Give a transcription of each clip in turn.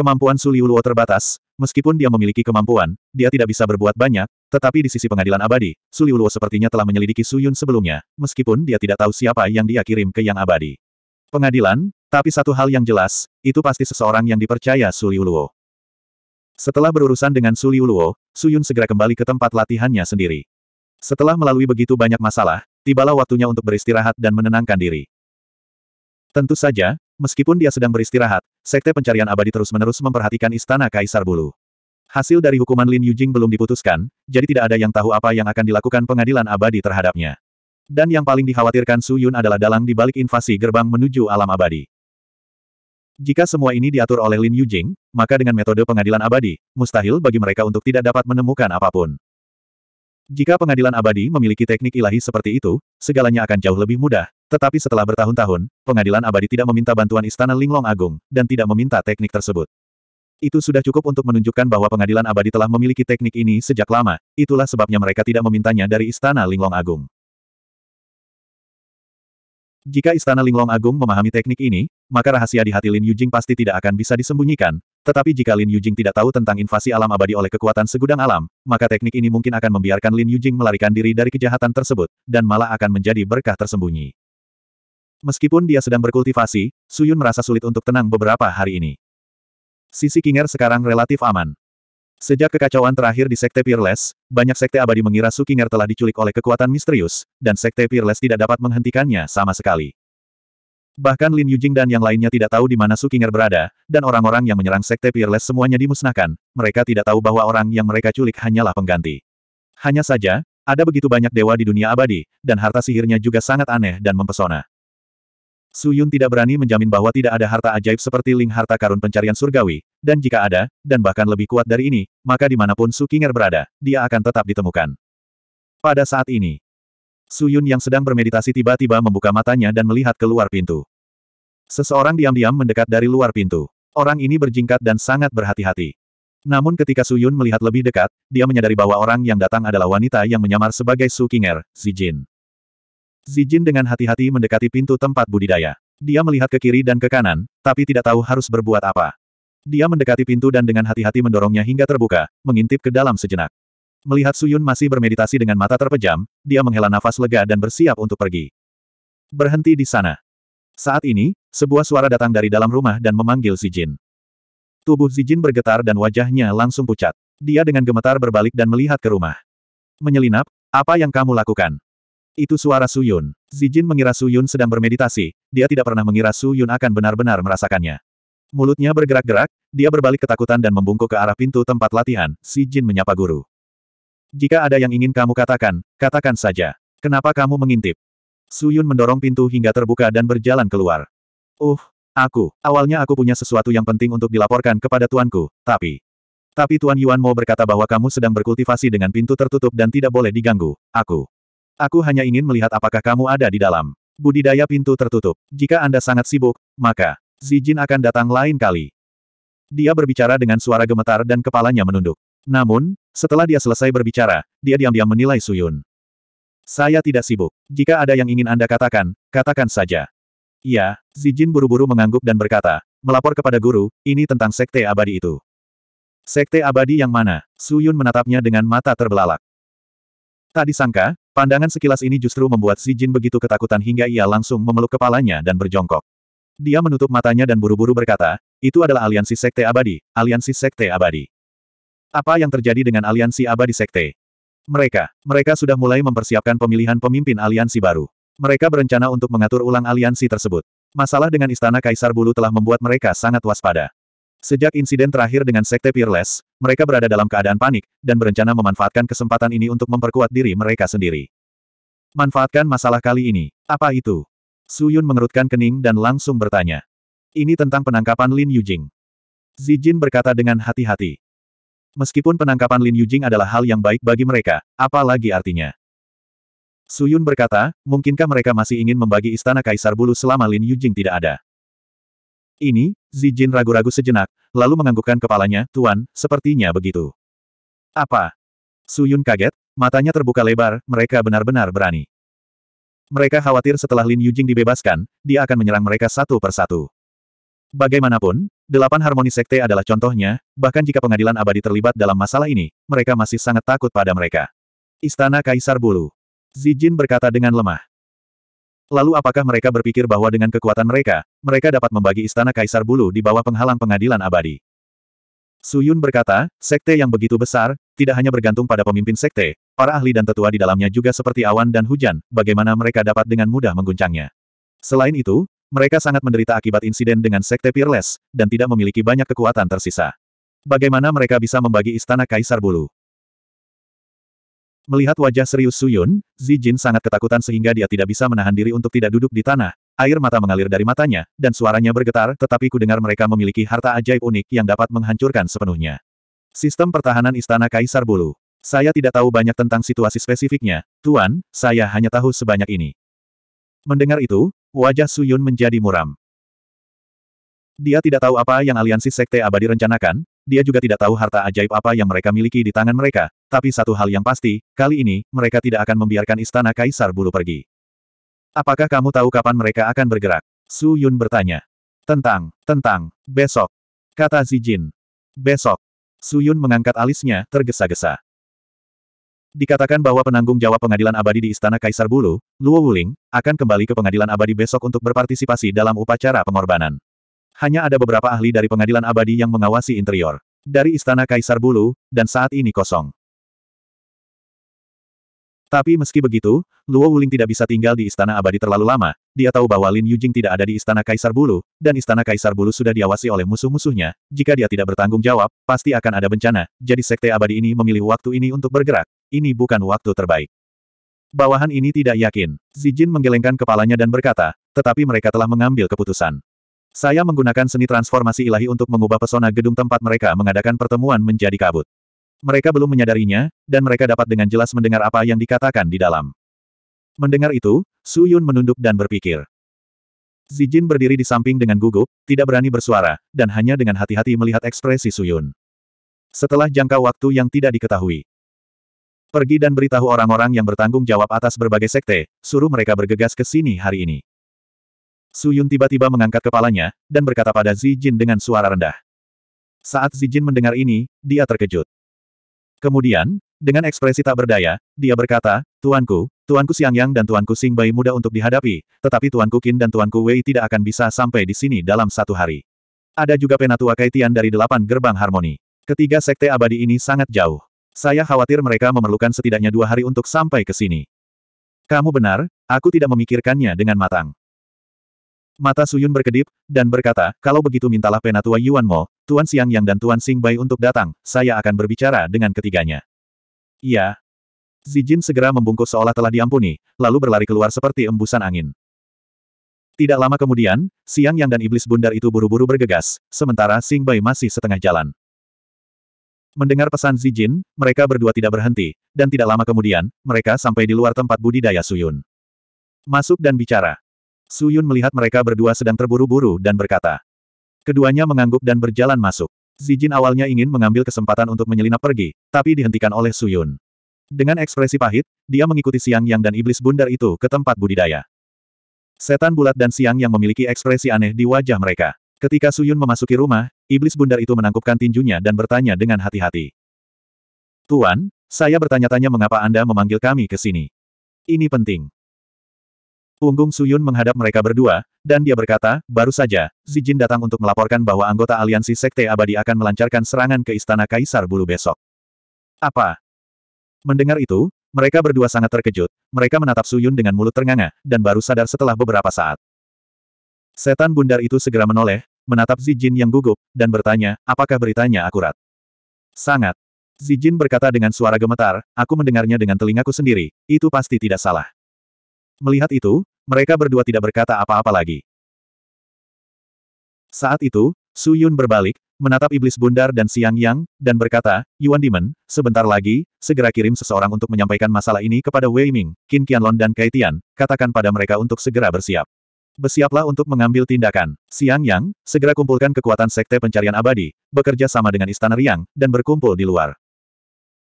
Kemampuan Suliuluo terbatas, meskipun dia memiliki kemampuan, dia tidak bisa berbuat banyak, tetapi di sisi pengadilan abadi, Suliuluo sepertinya telah menyelidiki Su Yun sebelumnya, meskipun dia tidak tahu siapa yang dia kirim ke yang abadi. Pengadilan, tapi satu hal yang jelas, itu pasti seseorang yang dipercaya Suliuluo. Setelah berurusan dengan Suliuluo, Yun segera kembali ke tempat latihannya sendiri. Setelah melalui begitu banyak masalah, tibalah waktunya untuk beristirahat dan menenangkan diri. Tentu saja, Meskipun dia sedang beristirahat, Sekte Pencarian Abadi terus-menerus memperhatikan Istana Kaisar Bulu. Hasil dari hukuman Lin Yujing belum diputuskan, jadi tidak ada yang tahu apa yang akan dilakukan pengadilan abadi terhadapnya. Dan yang paling dikhawatirkan Su Yun adalah dalang di balik invasi gerbang menuju alam abadi. Jika semua ini diatur oleh Lin Yujing, maka dengan metode pengadilan abadi, mustahil bagi mereka untuk tidak dapat menemukan apapun. Jika pengadilan abadi memiliki teknik ilahi seperti itu, segalanya akan jauh lebih mudah, tetapi setelah bertahun-tahun, pengadilan abadi tidak meminta bantuan Istana Linglong Agung, dan tidak meminta teknik tersebut. Itu sudah cukup untuk menunjukkan bahwa pengadilan abadi telah memiliki teknik ini sejak lama, itulah sebabnya mereka tidak memintanya dari Istana Linglong Agung. Jika Istana Linglong Agung memahami teknik ini, maka rahasia di hati Lin Yujing pasti tidak akan bisa disembunyikan. Tetapi jika Lin Yujing tidak tahu tentang invasi alam abadi oleh kekuatan segudang alam, maka teknik ini mungkin akan membiarkan Lin Yujing melarikan diri dari kejahatan tersebut, dan malah akan menjadi berkah tersembunyi. Meskipun dia sedang berkultivasi, Suyun merasa sulit untuk tenang beberapa hari ini. Sisi Kinger sekarang relatif aman. Sejak kekacauan terakhir di Sekte Peerless, banyak Sekte Abadi mengira Su Kinger telah diculik oleh kekuatan misterius, dan Sekte Peerless tidak dapat menghentikannya sama sekali. Bahkan Lin Yujing dan yang lainnya tidak tahu di mana Su Kinger berada, dan orang-orang yang menyerang Sekte Peerless semuanya dimusnahkan, mereka tidak tahu bahwa orang yang mereka culik hanyalah pengganti. Hanya saja, ada begitu banyak dewa di dunia abadi, dan harta sihirnya juga sangat aneh dan mempesona. Su Yun tidak berani menjamin bahwa tidak ada harta ajaib seperti Ling harta karun pencarian surgawi, dan jika ada, dan bahkan lebih kuat dari ini, maka dimanapun Su Kinger berada, dia akan tetap ditemukan. Pada saat ini, Su Yun yang sedang bermeditasi tiba-tiba membuka matanya dan melihat keluar pintu. Seseorang diam-diam mendekat dari luar pintu. Orang ini berjingkat dan sangat berhati-hati. Namun ketika Su Yun melihat lebih dekat, dia menyadari bahwa orang yang datang adalah wanita yang menyamar sebagai Su Kinger, Zijin. Zijin dengan hati-hati mendekati pintu tempat budidaya. Dia melihat ke kiri dan ke kanan, tapi tidak tahu harus berbuat apa. Dia mendekati pintu dan dengan hati-hati mendorongnya hingga terbuka, mengintip ke dalam sejenak. Melihat Suyun masih bermeditasi dengan mata terpejam, dia menghela nafas lega dan bersiap untuk pergi. Berhenti di sana. Saat ini, sebuah suara datang dari dalam rumah dan memanggil Zijin. Tubuh Zijin bergetar dan wajahnya langsung pucat. Dia dengan gemetar berbalik dan melihat ke rumah. Menyelinap, apa yang kamu lakukan? Itu suara Su Suyun. Zijin mengira Su Yun sedang bermeditasi, dia tidak pernah mengira Su Yun akan benar-benar merasakannya. Mulutnya bergerak-gerak, dia berbalik ketakutan dan membungkuk ke arah pintu tempat latihan, Si Jin menyapa guru. Jika ada yang ingin kamu katakan, katakan saja. Kenapa kamu mengintip? Su Yun mendorong pintu hingga terbuka dan berjalan keluar. Uh, aku, awalnya aku punya sesuatu yang penting untuk dilaporkan kepada tuanku, tapi... Tapi Tuan Yuan mau berkata bahwa kamu sedang berkultivasi dengan pintu tertutup dan tidak boleh diganggu, aku. Aku hanya ingin melihat apakah kamu ada di dalam. Budidaya pintu tertutup. Jika Anda sangat sibuk, maka Zijin akan datang lain kali. Dia berbicara dengan suara gemetar dan kepalanya menunduk. Namun, setelah dia selesai berbicara, dia diam-diam menilai Suyun. Saya tidak sibuk. Jika ada yang ingin Anda katakan, katakan saja. Ya, Zijin buru-buru mengangguk dan berkata, melapor kepada guru, ini tentang sekte abadi itu. Sekte abadi yang mana? Suyun menatapnya dengan mata terbelalak. Tak disangka, pandangan sekilas ini justru membuat Xi Jin begitu ketakutan hingga ia langsung memeluk kepalanya dan berjongkok. Dia menutup matanya dan buru-buru berkata, itu adalah aliansi sekte abadi, aliansi sekte abadi. Apa yang terjadi dengan aliansi abadi sekte? Mereka, mereka sudah mulai mempersiapkan pemilihan pemimpin aliansi baru. Mereka berencana untuk mengatur ulang aliansi tersebut. Masalah dengan istana Kaisar Bulu telah membuat mereka sangat waspada. Sejak insiden terakhir dengan Sekte Peerless, mereka berada dalam keadaan panik, dan berencana memanfaatkan kesempatan ini untuk memperkuat diri mereka sendiri. Manfaatkan masalah kali ini. Apa itu? Su Yun mengerutkan kening dan langsung bertanya. Ini tentang penangkapan Lin Yujing. Zijin berkata dengan hati-hati. Meskipun penangkapan Lin Yujing adalah hal yang baik bagi mereka, apa lagi artinya? Yun berkata, mungkinkah mereka masih ingin membagi istana Kaisar Bulu selama Lin Yujing tidak ada? Ini, Zijin ragu-ragu sejenak, lalu menganggukkan kepalanya, Tuan, sepertinya begitu. Apa? Suyun kaget, matanya terbuka lebar, mereka benar-benar berani. Mereka khawatir setelah Lin Yujing dibebaskan, dia akan menyerang mereka satu persatu. Bagaimanapun, delapan harmoni sekte adalah contohnya, bahkan jika pengadilan abadi terlibat dalam masalah ini, mereka masih sangat takut pada mereka. Istana Kaisar Bulu. Zijin berkata dengan lemah. Lalu apakah mereka berpikir bahwa dengan kekuatan mereka, mereka dapat membagi istana Kaisar Bulu di bawah penghalang pengadilan abadi? Su Yun berkata, sekte yang begitu besar, tidak hanya bergantung pada pemimpin sekte, para ahli dan tetua di dalamnya juga seperti awan dan hujan, bagaimana mereka dapat dengan mudah mengguncangnya. Selain itu, mereka sangat menderita akibat insiden dengan sekte Peerless, dan tidak memiliki banyak kekuatan tersisa. Bagaimana mereka bisa membagi istana Kaisar Bulu? Melihat wajah serius Suyun, Zijin Zijin sangat ketakutan sehingga dia tidak bisa menahan diri untuk tidak duduk di tanah. Air mata mengalir dari matanya, dan suaranya bergetar, tetapi kudengar mereka memiliki harta ajaib unik yang dapat menghancurkan sepenuhnya. Sistem pertahanan Istana Kaisar Bulu. Saya tidak tahu banyak tentang situasi spesifiknya, Tuan, saya hanya tahu sebanyak ini. Mendengar itu, wajah Suyun menjadi muram. Dia tidak tahu apa yang aliansi Sekte Abadi rencanakan, dia juga tidak tahu harta ajaib apa yang mereka miliki di tangan mereka, tapi satu hal yang pasti, kali ini, mereka tidak akan membiarkan istana kaisar Bulu pergi. Apakah kamu tahu kapan mereka akan bergerak? Su Yun bertanya. Tentang, tentang, besok. Kata Jin. Besok. Su Yun mengangkat alisnya, tergesa-gesa. Dikatakan bahwa penanggung jawab pengadilan abadi di Istana Kaisar Bulu, Luo Wuling, akan kembali ke pengadilan abadi besok untuk berpartisipasi dalam upacara pengorbanan. Hanya ada beberapa ahli dari pengadilan abadi yang mengawasi interior. Dari Istana Kaisar Bulu, dan saat ini kosong. Tapi meski begitu, Luo Wuling tidak bisa tinggal di istana abadi terlalu lama, dia tahu bahwa Lin Yujing tidak ada di istana Kaisar Bulu, dan istana Kaisar Bulu sudah diawasi oleh musuh-musuhnya, jika dia tidak bertanggung jawab, pasti akan ada bencana, jadi sekte abadi ini memilih waktu ini untuk bergerak, ini bukan waktu terbaik. Bawahan ini tidak yakin. Zijin menggelengkan kepalanya dan berkata, tetapi mereka telah mengambil keputusan. Saya menggunakan seni transformasi ilahi untuk mengubah pesona gedung tempat mereka mengadakan pertemuan menjadi kabut. Mereka belum menyadarinya, dan mereka dapat dengan jelas mendengar apa yang dikatakan di dalam. Mendengar itu, Su Yun menunduk dan berpikir. Zi Jin berdiri di samping dengan gugup, tidak berani bersuara, dan hanya dengan hati-hati melihat ekspresi Su Yun. Setelah jangka waktu yang tidak diketahui. Pergi dan beritahu orang-orang yang bertanggung jawab atas berbagai sekte, suruh mereka bergegas ke sini hari ini. Su Yun tiba-tiba mengangkat kepalanya, dan berkata pada Zi Jin dengan suara rendah. Saat Zi Jin mendengar ini, dia terkejut. Kemudian, dengan ekspresi tak berdaya, dia berkata, Tuanku, Tuanku Siang Yang dan Tuanku Sing Bai mudah untuk dihadapi, tetapi Tuanku Qin dan Tuanku Wei tidak akan bisa sampai di sini dalam satu hari. Ada juga penatua kaitian dari delapan gerbang harmoni. Ketiga sekte abadi ini sangat jauh. Saya khawatir mereka memerlukan setidaknya dua hari untuk sampai ke sini. Kamu benar, aku tidak memikirkannya dengan matang. Mata Suyun berkedip, dan berkata, kalau begitu mintalah penatua Yuan Mo, Tuan Siang Yang dan Tuan Sing Bai untuk datang, saya akan berbicara dengan ketiganya. Iya. Zijin segera membungkuk seolah telah diampuni, lalu berlari keluar seperti embusan angin. Tidak lama kemudian, Siang Yang dan Iblis Bundar itu buru-buru bergegas, sementara Sing Bai masih setengah jalan. Mendengar pesan Zijin, mereka berdua tidak berhenti, dan tidak lama kemudian, mereka sampai di luar tempat budidaya Suyun. Masuk dan bicara. Suyun melihat mereka berdua sedang terburu-buru dan berkata, Keduanya mengangguk dan berjalan masuk. Zijin awalnya ingin mengambil kesempatan untuk menyelinap pergi, tapi dihentikan oleh Suyun. Dengan ekspresi pahit, dia mengikuti Siang Yang dan iblis bundar itu ke tempat budidaya. Setan bulat dan Siang Yang memiliki ekspresi aneh di wajah mereka. Ketika Suyun memasuki rumah, iblis bundar itu menangkupkan tinjunya dan bertanya dengan hati-hati. Tuan, saya bertanya-tanya mengapa Anda memanggil kami ke sini. Ini penting. Unggung Suyun menghadap mereka berdua, dan dia berkata, baru saja, Zijin datang untuk melaporkan bahwa anggota aliansi Sekte Abadi akan melancarkan serangan ke Istana Kaisar Bulu besok. Apa? Mendengar itu, mereka berdua sangat terkejut, mereka menatap Suyun dengan mulut ternganga, dan baru sadar setelah beberapa saat. Setan bundar itu segera menoleh, menatap Zijin yang gugup, dan bertanya, apakah beritanya akurat? Sangat. Zijin berkata dengan suara gemetar, aku mendengarnya dengan telingaku sendiri, itu pasti tidak salah. Melihat itu, mereka berdua tidak berkata apa-apa lagi. Saat itu, Su Yun berbalik, menatap iblis bundar dan Siang Yang, dan berkata, Yuan Demon, sebentar lagi, segera kirim seseorang untuk menyampaikan masalah ini kepada Wei Ming, Qin Qianlon dan Kai Tian, katakan pada mereka untuk segera bersiap. Bersiaplah untuk mengambil tindakan. Siang Yang, segera kumpulkan kekuatan Sekte Pencarian Abadi, bekerja sama dengan Istana Riang, dan berkumpul di luar.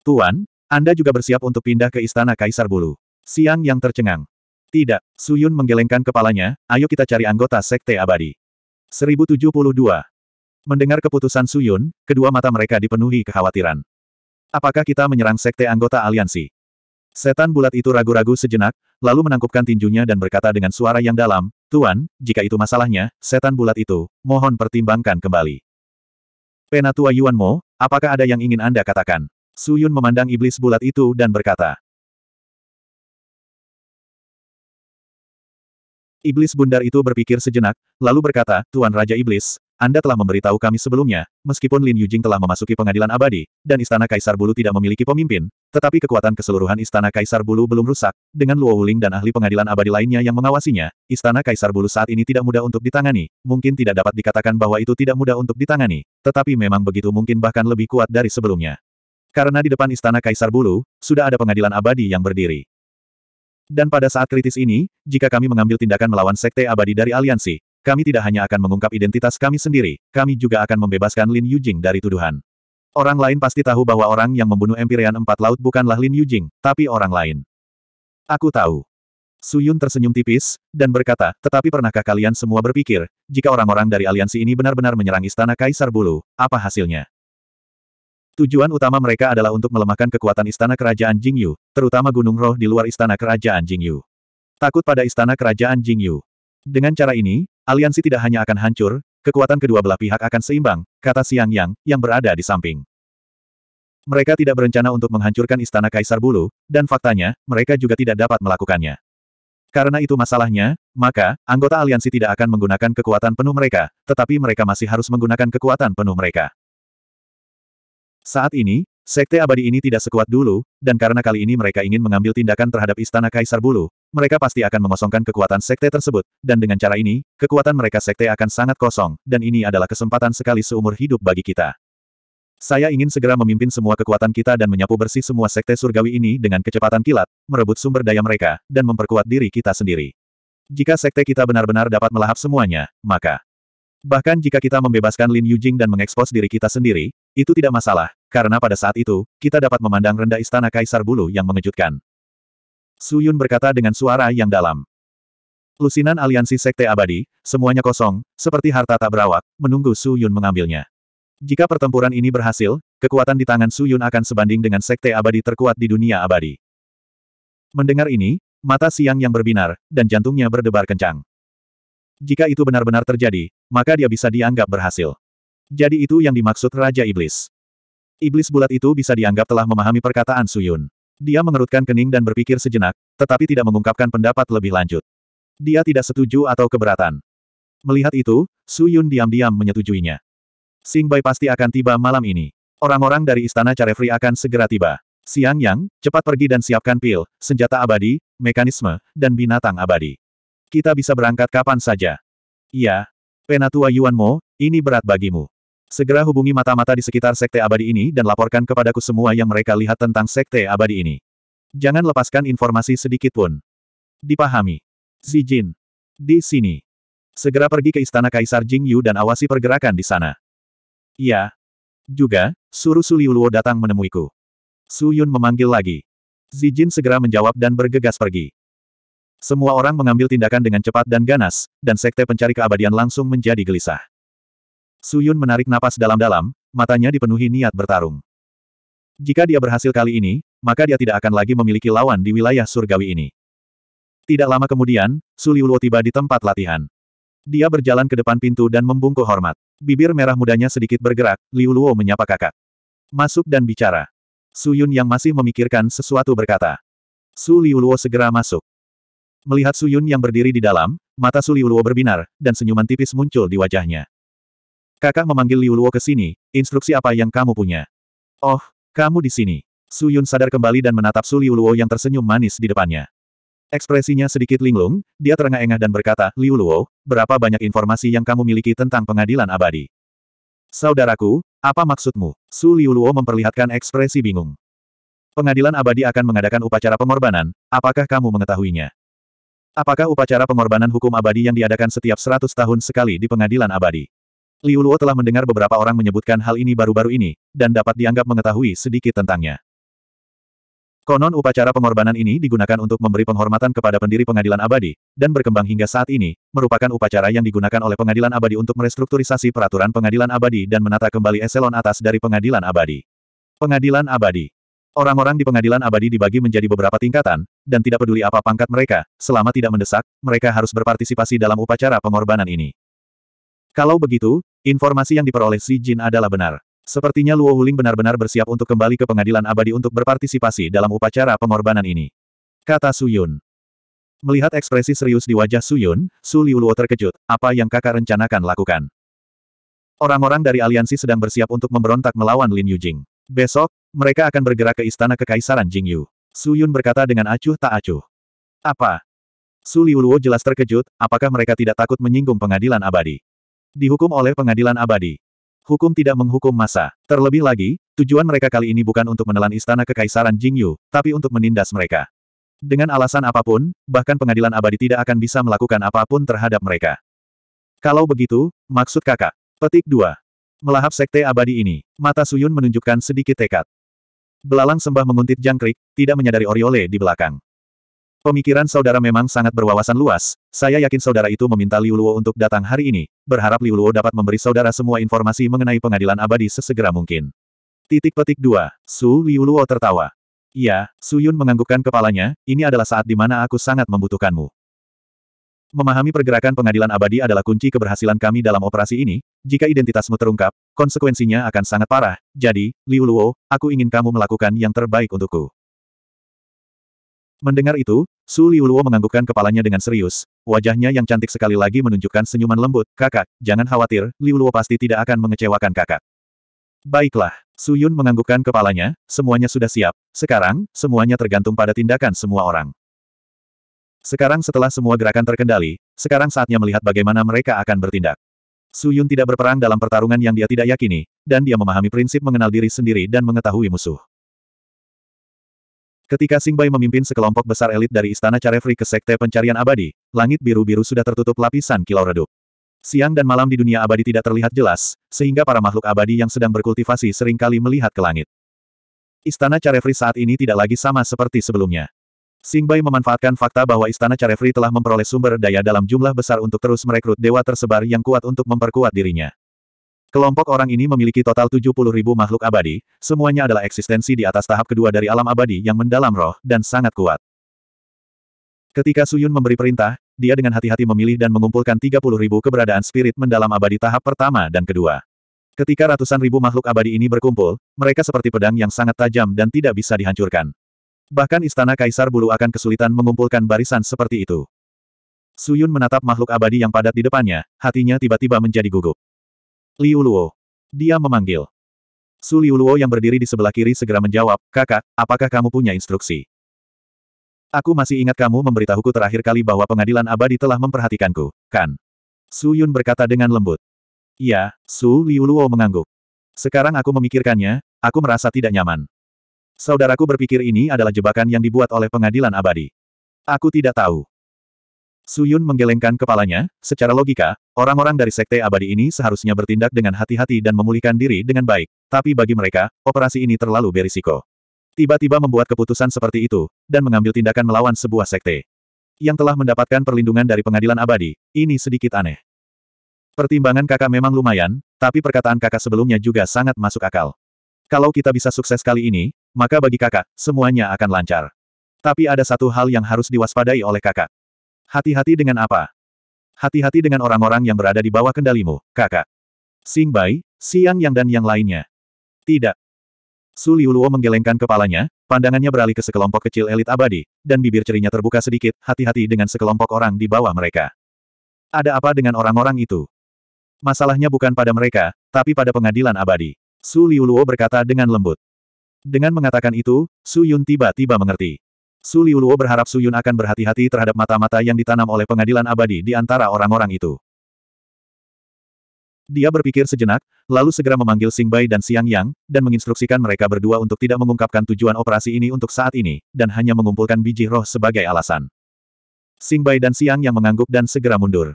Tuan, Anda juga bersiap untuk pindah ke Istana Kaisar Bulu. Siang Yang tercengang. Tidak, Suyun menggelengkan kepalanya, ayo kita cari anggota Sekte Abadi. 1072. Mendengar keputusan Suyun, kedua mata mereka dipenuhi kekhawatiran. Apakah kita menyerang Sekte anggota aliansi? Setan bulat itu ragu-ragu sejenak, lalu menangkupkan tinjunya dan berkata dengan suara yang dalam, Tuan, jika itu masalahnya, setan bulat itu, mohon pertimbangkan kembali. Penatua Yuan Mo, apakah ada yang ingin Anda katakan? Suyun memandang iblis bulat itu dan berkata, Iblis bundar itu berpikir sejenak, lalu berkata, Tuan Raja Iblis, Anda telah memberitahu kami sebelumnya, meskipun Lin Yujing telah memasuki pengadilan abadi, dan Istana Kaisar Bulu tidak memiliki pemimpin, tetapi kekuatan keseluruhan Istana Kaisar Bulu belum rusak, dengan Luo Wuling dan ahli pengadilan abadi lainnya yang mengawasinya, Istana Kaisar Bulu saat ini tidak mudah untuk ditangani, mungkin tidak dapat dikatakan bahwa itu tidak mudah untuk ditangani, tetapi memang begitu mungkin bahkan lebih kuat dari sebelumnya. Karena di depan Istana Kaisar Bulu, sudah ada pengadilan abadi yang berdiri. Dan pada saat kritis ini, jika kami mengambil tindakan melawan Sekte Abadi dari aliansi, kami tidak hanya akan mengungkap identitas kami sendiri, kami juga akan membebaskan Lin Yujing dari tuduhan. Orang lain pasti tahu bahwa orang yang membunuh Empyrean Empat Laut bukanlah Lin Yujing, tapi orang lain. Aku tahu. Su Yun tersenyum tipis, dan berkata, tetapi pernahkah kalian semua berpikir, jika orang-orang dari aliansi ini benar-benar menyerang istana Kaisar Bulu, apa hasilnya? Tujuan utama mereka adalah untuk melemahkan kekuatan istana kerajaan Jingyu, terutama gunung roh di luar istana kerajaan Jingyu. Takut pada istana kerajaan Jingyu. Dengan cara ini, aliansi tidak hanya akan hancur, kekuatan kedua belah pihak akan seimbang, kata Siang Yang, yang berada di samping. Mereka tidak berencana untuk menghancurkan istana Kaisar Bulu, dan faktanya, mereka juga tidak dapat melakukannya. Karena itu masalahnya, maka, anggota aliansi tidak akan menggunakan kekuatan penuh mereka, tetapi mereka masih harus menggunakan kekuatan penuh mereka. Saat ini, sekte abadi ini tidak sekuat dulu, dan karena kali ini mereka ingin mengambil tindakan terhadap istana Kaisar Bulu, mereka pasti akan mengosongkan kekuatan sekte tersebut, dan dengan cara ini, kekuatan mereka sekte akan sangat kosong, dan ini adalah kesempatan sekali seumur hidup bagi kita. Saya ingin segera memimpin semua kekuatan kita dan menyapu bersih semua sekte surgawi ini dengan kecepatan kilat, merebut sumber daya mereka, dan memperkuat diri kita sendiri. Jika sekte kita benar-benar dapat melahap semuanya, maka... Bahkan jika kita membebaskan Lin Yujing dan mengekspos diri kita sendiri, itu tidak masalah, karena pada saat itu, kita dapat memandang rendah istana Kaisar Bulu yang mengejutkan. Su Yun berkata dengan suara yang dalam. Lusinan aliansi Sekte Abadi, semuanya kosong, seperti harta tak berawak, menunggu Su Yun mengambilnya. Jika pertempuran ini berhasil, kekuatan di tangan Su Yun akan sebanding dengan Sekte Abadi terkuat di dunia abadi. Mendengar ini, mata siang yang berbinar, dan jantungnya berdebar kencang. Jika itu benar-benar terjadi, maka dia bisa dianggap berhasil. Jadi itu yang dimaksud Raja Iblis. Iblis bulat itu bisa dianggap telah memahami perkataan Suyun. Dia mengerutkan kening dan berpikir sejenak, tetapi tidak mengungkapkan pendapat lebih lanjut. Dia tidak setuju atau keberatan. Melihat itu, Suyun diam-diam menyetujuinya. Sing Bai pasti akan tiba malam ini. Orang-orang dari Istana Carefree akan segera tiba. Siang Yang, cepat pergi dan siapkan pil, senjata abadi, mekanisme, dan binatang abadi. Kita bisa berangkat kapan saja. Iya. Penatua Yuan Mo, ini berat bagimu. Segera hubungi mata-mata di sekitar Sekte Abadi ini dan laporkan kepadaku semua yang mereka lihat tentang Sekte Abadi ini. Jangan lepaskan informasi sedikit pun. Dipahami. Zijin. Di sini. Segera pergi ke Istana Kaisar Jingyu dan awasi pergerakan di sana. Iya. Juga, suruh Su Liuluo datang menemuiku. Su Yun memanggil lagi. Zijin segera menjawab dan bergegas pergi. Semua orang mengambil tindakan dengan cepat dan ganas, dan sekte pencari keabadian langsung menjadi gelisah. Suyun menarik napas dalam-dalam, matanya dipenuhi niat bertarung. Jika dia berhasil kali ini, maka dia tidak akan lagi memiliki lawan di wilayah surgawi ini. Tidak lama kemudian, Suliuluo tiba di tempat latihan. Dia berjalan ke depan pintu dan membungkuk hormat. Bibir merah mudanya sedikit bergerak, Liu Luo menyapa kakak. Masuk dan bicara. Suyun yang masih memikirkan sesuatu berkata. Su Liu Luo segera masuk. Melihat Suyun yang berdiri di dalam, mata Su Liu Luo berbinar, dan senyuman tipis muncul di wajahnya. Kakak memanggil Liu Luo ke sini, instruksi apa yang kamu punya? Oh, kamu di sini. Su Yun sadar kembali dan menatap Su Liu Luo yang tersenyum manis di depannya. Ekspresinya sedikit linglung, dia terengah-engah dan berkata, Liu Luo, berapa banyak informasi yang kamu miliki tentang pengadilan abadi? Saudaraku, apa maksudmu? Su Liu Luo memperlihatkan ekspresi bingung. Pengadilan abadi akan mengadakan upacara pengorbanan, apakah kamu mengetahuinya? Apakah upacara pengorbanan hukum abadi yang diadakan setiap 100 tahun sekali di pengadilan abadi? Liu Luo telah mendengar beberapa orang menyebutkan hal ini baru-baru ini, dan dapat dianggap mengetahui sedikit tentangnya. Konon upacara pengorbanan ini digunakan untuk memberi penghormatan kepada pendiri pengadilan abadi, dan berkembang hingga saat ini, merupakan upacara yang digunakan oleh pengadilan abadi untuk merestrukturisasi peraturan pengadilan abadi dan menata kembali eselon atas dari pengadilan abadi. Pengadilan abadi Orang-orang di pengadilan abadi dibagi menjadi beberapa tingkatan, dan tidak peduli apa pangkat mereka, selama tidak mendesak, mereka harus berpartisipasi dalam upacara pengorbanan ini. Kalau begitu, informasi yang diperoleh Xi Jin adalah benar. Sepertinya Luo Wuling benar-benar bersiap untuk kembali ke pengadilan abadi untuk berpartisipasi dalam upacara pengorbanan ini. Kata Su Yun. Melihat ekspresi serius di wajah Su Yun, Su Liu Luo terkejut, apa yang kakak rencanakan lakukan. Orang-orang dari aliansi sedang bersiap untuk memberontak melawan Lin Yujing. Besok, mereka akan bergerak ke istana kekaisaran Jingyu. Yun berkata dengan acuh tak acuh. Apa? Su Liu Luo jelas terkejut, apakah mereka tidak takut menyinggung pengadilan abadi. Dihukum oleh pengadilan abadi. Hukum tidak menghukum masa. Terlebih lagi, tujuan mereka kali ini bukan untuk menelan istana kekaisaran Jingyu, tapi untuk menindas mereka. Dengan alasan apapun, bahkan pengadilan abadi tidak akan bisa melakukan apapun terhadap mereka. Kalau begitu, maksud kakak. Petik 2. Melahap sekte abadi ini, mata Suyun menunjukkan sedikit tekad. Belalang sembah menguntit jangkrik, tidak menyadari Oriole di belakang. Pemikiran saudara memang sangat berwawasan luas, saya yakin saudara itu meminta Liu Luo untuk datang hari ini, berharap Liu Luo dapat memberi saudara semua informasi mengenai pengadilan abadi sesegera mungkin. Titik petik dua. Su Liu Luo tertawa. Ya, Su Yun menganggukkan kepalanya, ini adalah saat di mana aku sangat membutuhkanmu. Memahami pergerakan pengadilan abadi adalah kunci keberhasilan kami dalam operasi ini, jika identitasmu terungkap, konsekuensinya akan sangat parah, jadi, Liu Luo, aku ingin kamu melakukan yang terbaik untukku. Mendengar itu, Su Liuluo menganggukkan kepalanya dengan serius. Wajahnya yang cantik sekali lagi menunjukkan senyuman lembut. Kakak, jangan khawatir, Liuluo pasti tidak akan mengecewakan kakak. Baiklah, Su Yun menganggukkan kepalanya, semuanya sudah siap. Sekarang, semuanya tergantung pada tindakan semua orang. Sekarang setelah semua gerakan terkendali, sekarang saatnya melihat bagaimana mereka akan bertindak. Su Yun tidak berperang dalam pertarungan yang dia tidak yakini, dan dia memahami prinsip mengenal diri sendiri dan mengetahui musuh. Ketika Sing Bai memimpin sekelompok besar elit dari Istana Carefree ke Sekte Pencarian Abadi, langit biru-biru sudah tertutup lapisan kilau redup. Siang dan malam di dunia abadi tidak terlihat jelas, sehingga para makhluk abadi yang sedang berkultivasi seringkali melihat ke langit. Istana Carefree saat ini tidak lagi sama seperti sebelumnya. Sing Bai memanfaatkan fakta bahwa Istana Carefree telah memperoleh sumber daya dalam jumlah besar untuk terus merekrut dewa tersebar yang kuat untuk memperkuat dirinya. Kelompok orang ini memiliki total 70 ribu makhluk abadi, semuanya adalah eksistensi di atas tahap kedua dari alam abadi yang mendalam roh, dan sangat kuat. Ketika Suyun memberi perintah, dia dengan hati-hati memilih dan mengumpulkan 30 ribu keberadaan spirit mendalam abadi tahap pertama dan kedua. Ketika ratusan ribu makhluk abadi ini berkumpul, mereka seperti pedang yang sangat tajam dan tidak bisa dihancurkan. Bahkan istana kaisar bulu akan kesulitan mengumpulkan barisan seperti itu. Suyun menatap makhluk abadi yang padat di depannya, hatinya tiba-tiba menjadi gugup. Liu Luo. Dia memanggil. Su Liu Luo yang berdiri di sebelah kiri segera menjawab, kakak, apakah kamu punya instruksi? Aku masih ingat kamu memberitahuku terakhir kali bahwa pengadilan abadi telah memperhatikanku, kan? Su Yun berkata dengan lembut. Ya, Su Liu Luo mengangguk. Sekarang aku memikirkannya, aku merasa tidak nyaman. Saudaraku berpikir ini adalah jebakan yang dibuat oleh pengadilan abadi. Aku tidak tahu. Suyun menggelengkan kepalanya, secara logika, orang-orang dari Sekte Abadi ini seharusnya bertindak dengan hati-hati dan memulihkan diri dengan baik, tapi bagi mereka, operasi ini terlalu berisiko. Tiba-tiba membuat keputusan seperti itu, dan mengambil tindakan melawan sebuah sekte. Yang telah mendapatkan perlindungan dari pengadilan abadi, ini sedikit aneh. Pertimbangan kakak memang lumayan, tapi perkataan kakak sebelumnya juga sangat masuk akal. Kalau kita bisa sukses kali ini, maka bagi kakak, semuanya akan lancar. Tapi ada satu hal yang harus diwaspadai oleh kakak. Hati-hati dengan apa? Hati-hati dengan orang-orang yang berada di bawah kendalimu, kakak. Sing Bai, Siang Yang dan yang lainnya. Tidak. Su Liuluo menggelengkan kepalanya, pandangannya beralih ke sekelompok kecil elit abadi, dan bibir cerinya terbuka sedikit, hati-hati dengan sekelompok orang di bawah mereka. Ada apa dengan orang-orang itu? Masalahnya bukan pada mereka, tapi pada pengadilan abadi. Su Liuluo berkata dengan lembut. Dengan mengatakan itu, Su Yun tiba-tiba mengerti. Su Liuluo berharap Su Yun akan berhati-hati terhadap mata-mata yang ditanam oleh pengadilan abadi di antara orang-orang itu. Dia berpikir sejenak, lalu segera memanggil Sing Bai dan Siang Yang, dan menginstruksikan mereka berdua untuk tidak mengungkapkan tujuan operasi ini untuk saat ini, dan hanya mengumpulkan biji roh sebagai alasan. Sing Bai dan Siang Yang mengangguk dan segera mundur.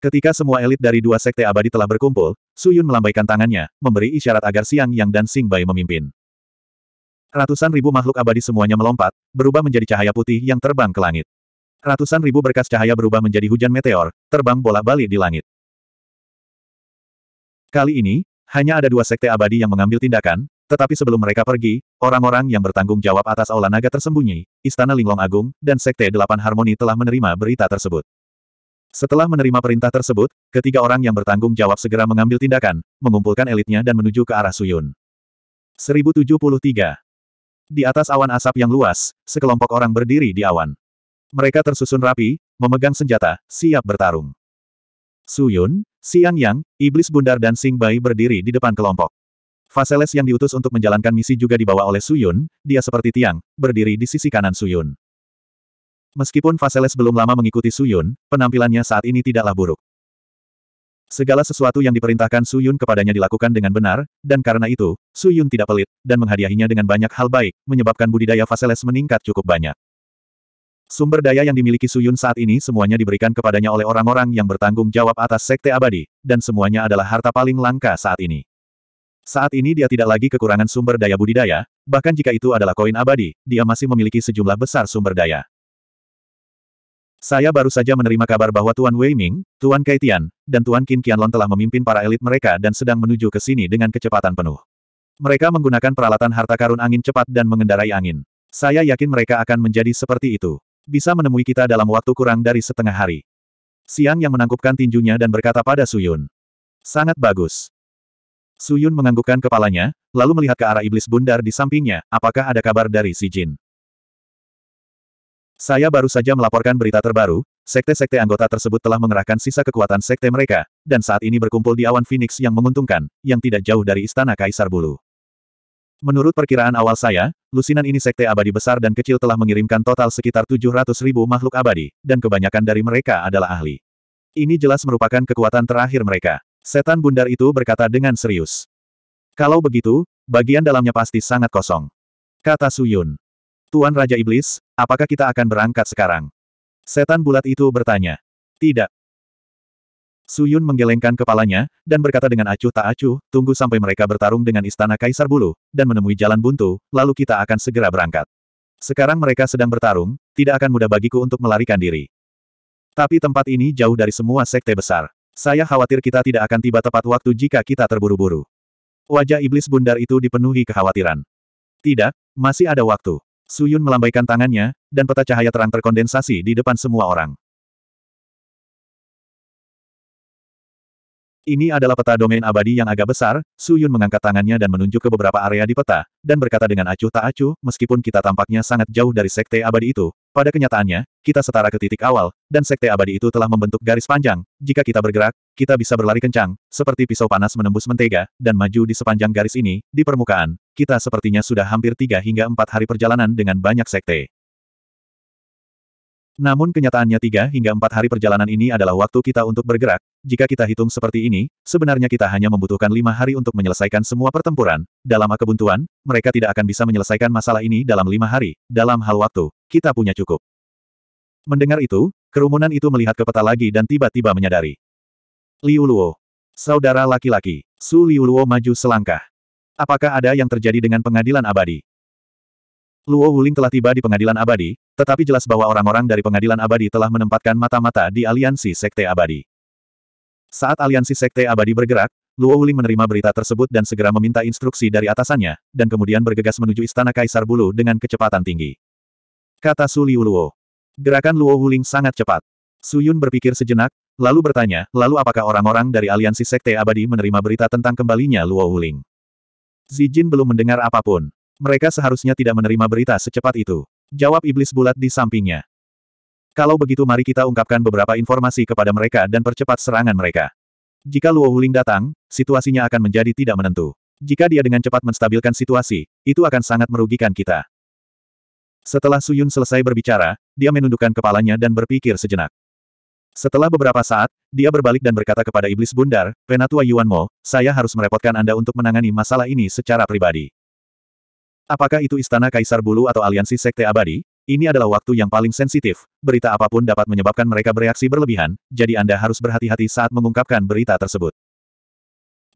Ketika semua elit dari dua sekte abadi telah berkumpul, Suyun melambaikan tangannya, memberi isyarat agar Siang Yang dan Sing Bai memimpin. Ratusan ribu makhluk abadi semuanya melompat, berubah menjadi cahaya putih yang terbang ke langit. Ratusan ribu berkas cahaya berubah menjadi hujan meteor, terbang bolak-balik di langit. Kali ini, hanya ada dua sekte abadi yang mengambil tindakan, tetapi sebelum mereka pergi, orang-orang yang bertanggung jawab atas Aula Naga tersembunyi, Istana Linglong Agung, dan Sekte Delapan Harmoni telah menerima berita tersebut. Setelah menerima perintah tersebut, ketiga orang yang bertanggung jawab segera mengambil tindakan, mengumpulkan elitnya dan menuju ke arah Suyun. 1073 di atas awan asap yang luas, sekelompok orang berdiri di awan. Mereka tersusun rapi, memegang senjata, siap bertarung. Suyun, Siang Yang, Iblis Bundar dan Sing Bai berdiri di depan kelompok. Faseles yang diutus untuk menjalankan misi juga dibawa oleh Suyun, dia seperti tiang, berdiri di sisi kanan Suyun. Meskipun Faseles belum lama mengikuti Suyun, penampilannya saat ini tidaklah buruk. Segala sesuatu yang diperintahkan Su Yun kepadanya dilakukan dengan benar, dan karena itu, Su Yun tidak pelit, dan menghadiahinya dengan banyak hal baik, menyebabkan budidaya Faseles meningkat cukup banyak. Sumber daya yang dimiliki Su Yun saat ini semuanya diberikan kepadanya oleh orang-orang yang bertanggung jawab atas Sekte Abadi, dan semuanya adalah harta paling langka saat ini. Saat ini dia tidak lagi kekurangan sumber daya budidaya, bahkan jika itu adalah koin abadi, dia masih memiliki sejumlah besar sumber daya. Saya baru saja menerima kabar bahwa Tuan Wei Ming, Tuan Kai Tian, dan Tuan Qin Qianlong telah memimpin para elit mereka dan sedang menuju ke sini dengan kecepatan penuh. Mereka menggunakan peralatan harta karun angin cepat dan mengendarai angin. Saya yakin mereka akan menjadi seperti itu. Bisa menemui kita dalam waktu kurang dari setengah hari. Siang yang menangkupkan tinjunya dan berkata pada Suyun. Sangat bagus. Suyun menganggukkan kepalanya, lalu melihat ke arah iblis bundar di sampingnya, apakah ada kabar dari Si Jin. Saya baru saja melaporkan berita terbaru, sekte-sekte anggota tersebut telah mengerahkan sisa kekuatan sekte mereka, dan saat ini berkumpul di awan Phoenix yang menguntungkan, yang tidak jauh dari istana Kaisar Bulu. Menurut perkiraan awal saya, lusinan ini sekte abadi besar dan kecil telah mengirimkan total sekitar 700 ribu makhluk abadi, dan kebanyakan dari mereka adalah ahli. Ini jelas merupakan kekuatan terakhir mereka. Setan bundar itu berkata dengan serius. Kalau begitu, bagian dalamnya pasti sangat kosong. Kata Suyun. Tuan Raja Iblis, Apakah kita akan berangkat sekarang? Setan bulat itu bertanya. Tidak. Suyun menggelengkan kepalanya, dan berkata dengan acuh tak acuh, tunggu sampai mereka bertarung dengan istana Kaisar Bulu, dan menemui jalan buntu, lalu kita akan segera berangkat. Sekarang mereka sedang bertarung, tidak akan mudah bagiku untuk melarikan diri. Tapi tempat ini jauh dari semua sekte besar. Saya khawatir kita tidak akan tiba tepat waktu jika kita terburu-buru. Wajah iblis bundar itu dipenuhi kekhawatiran. Tidak, masih ada waktu. Suyun melambaikan tangannya, dan peta cahaya terang terkondensasi di depan semua orang. Ini adalah peta domain abadi yang agak besar, Su Yun mengangkat tangannya dan menunjuk ke beberapa area di peta, dan berkata dengan acuh tak acuh, meskipun kita tampaknya sangat jauh dari sekte abadi itu, pada kenyataannya, kita setara ke titik awal, dan sekte abadi itu telah membentuk garis panjang, jika kita bergerak, kita bisa berlari kencang, seperti pisau panas menembus mentega, dan maju di sepanjang garis ini, di permukaan, kita sepertinya sudah hampir tiga hingga empat hari perjalanan dengan banyak sekte. Namun kenyataannya tiga hingga empat hari perjalanan ini adalah waktu kita untuk bergerak, jika kita hitung seperti ini, sebenarnya kita hanya membutuhkan lima hari untuk menyelesaikan semua pertempuran. Dalam kebuntuan, mereka tidak akan bisa menyelesaikan masalah ini dalam lima hari, dalam hal waktu, kita punya cukup. Mendengar itu, kerumunan itu melihat ke peta lagi dan tiba-tiba menyadari. Liu Luo. Saudara laki-laki, Su Liu Luo maju selangkah. Apakah ada yang terjadi dengan pengadilan abadi? Luo Wuling telah tiba di pengadilan abadi, tetapi jelas bahwa orang-orang dari pengadilan abadi telah menempatkan mata-mata di aliansi sekte abadi. Saat aliansi sekte abadi bergerak, Luo Wuling menerima berita tersebut dan segera meminta instruksi dari atasannya, dan kemudian bergegas menuju istana Kaisar Bulu dengan kecepatan tinggi. Kata Su Liu Luo. Gerakan Luo Wuling sangat cepat. Su Yun berpikir sejenak, lalu bertanya, lalu apakah orang-orang dari aliansi sekte abadi menerima berita tentang kembalinya Luo Wuling? Zijin belum mendengar apapun. Mereka seharusnya tidak menerima berita secepat itu. Jawab iblis bulat di sampingnya. Kalau begitu mari kita ungkapkan beberapa informasi kepada mereka dan percepat serangan mereka. Jika Luo Huling datang, situasinya akan menjadi tidak menentu. Jika dia dengan cepat menstabilkan situasi, itu akan sangat merugikan kita. Setelah Suyun selesai berbicara, dia menundukkan kepalanya dan berpikir sejenak. Setelah beberapa saat, dia berbalik dan berkata kepada Iblis Bundar, Penatua Yuan Mo, saya harus merepotkan Anda untuk menangani masalah ini secara pribadi. Apakah itu istana kaisar bulu atau aliansi sekte abadi? Ini adalah waktu yang paling sensitif. Berita apapun dapat menyebabkan mereka bereaksi berlebihan, jadi Anda harus berhati-hati saat mengungkapkan berita tersebut.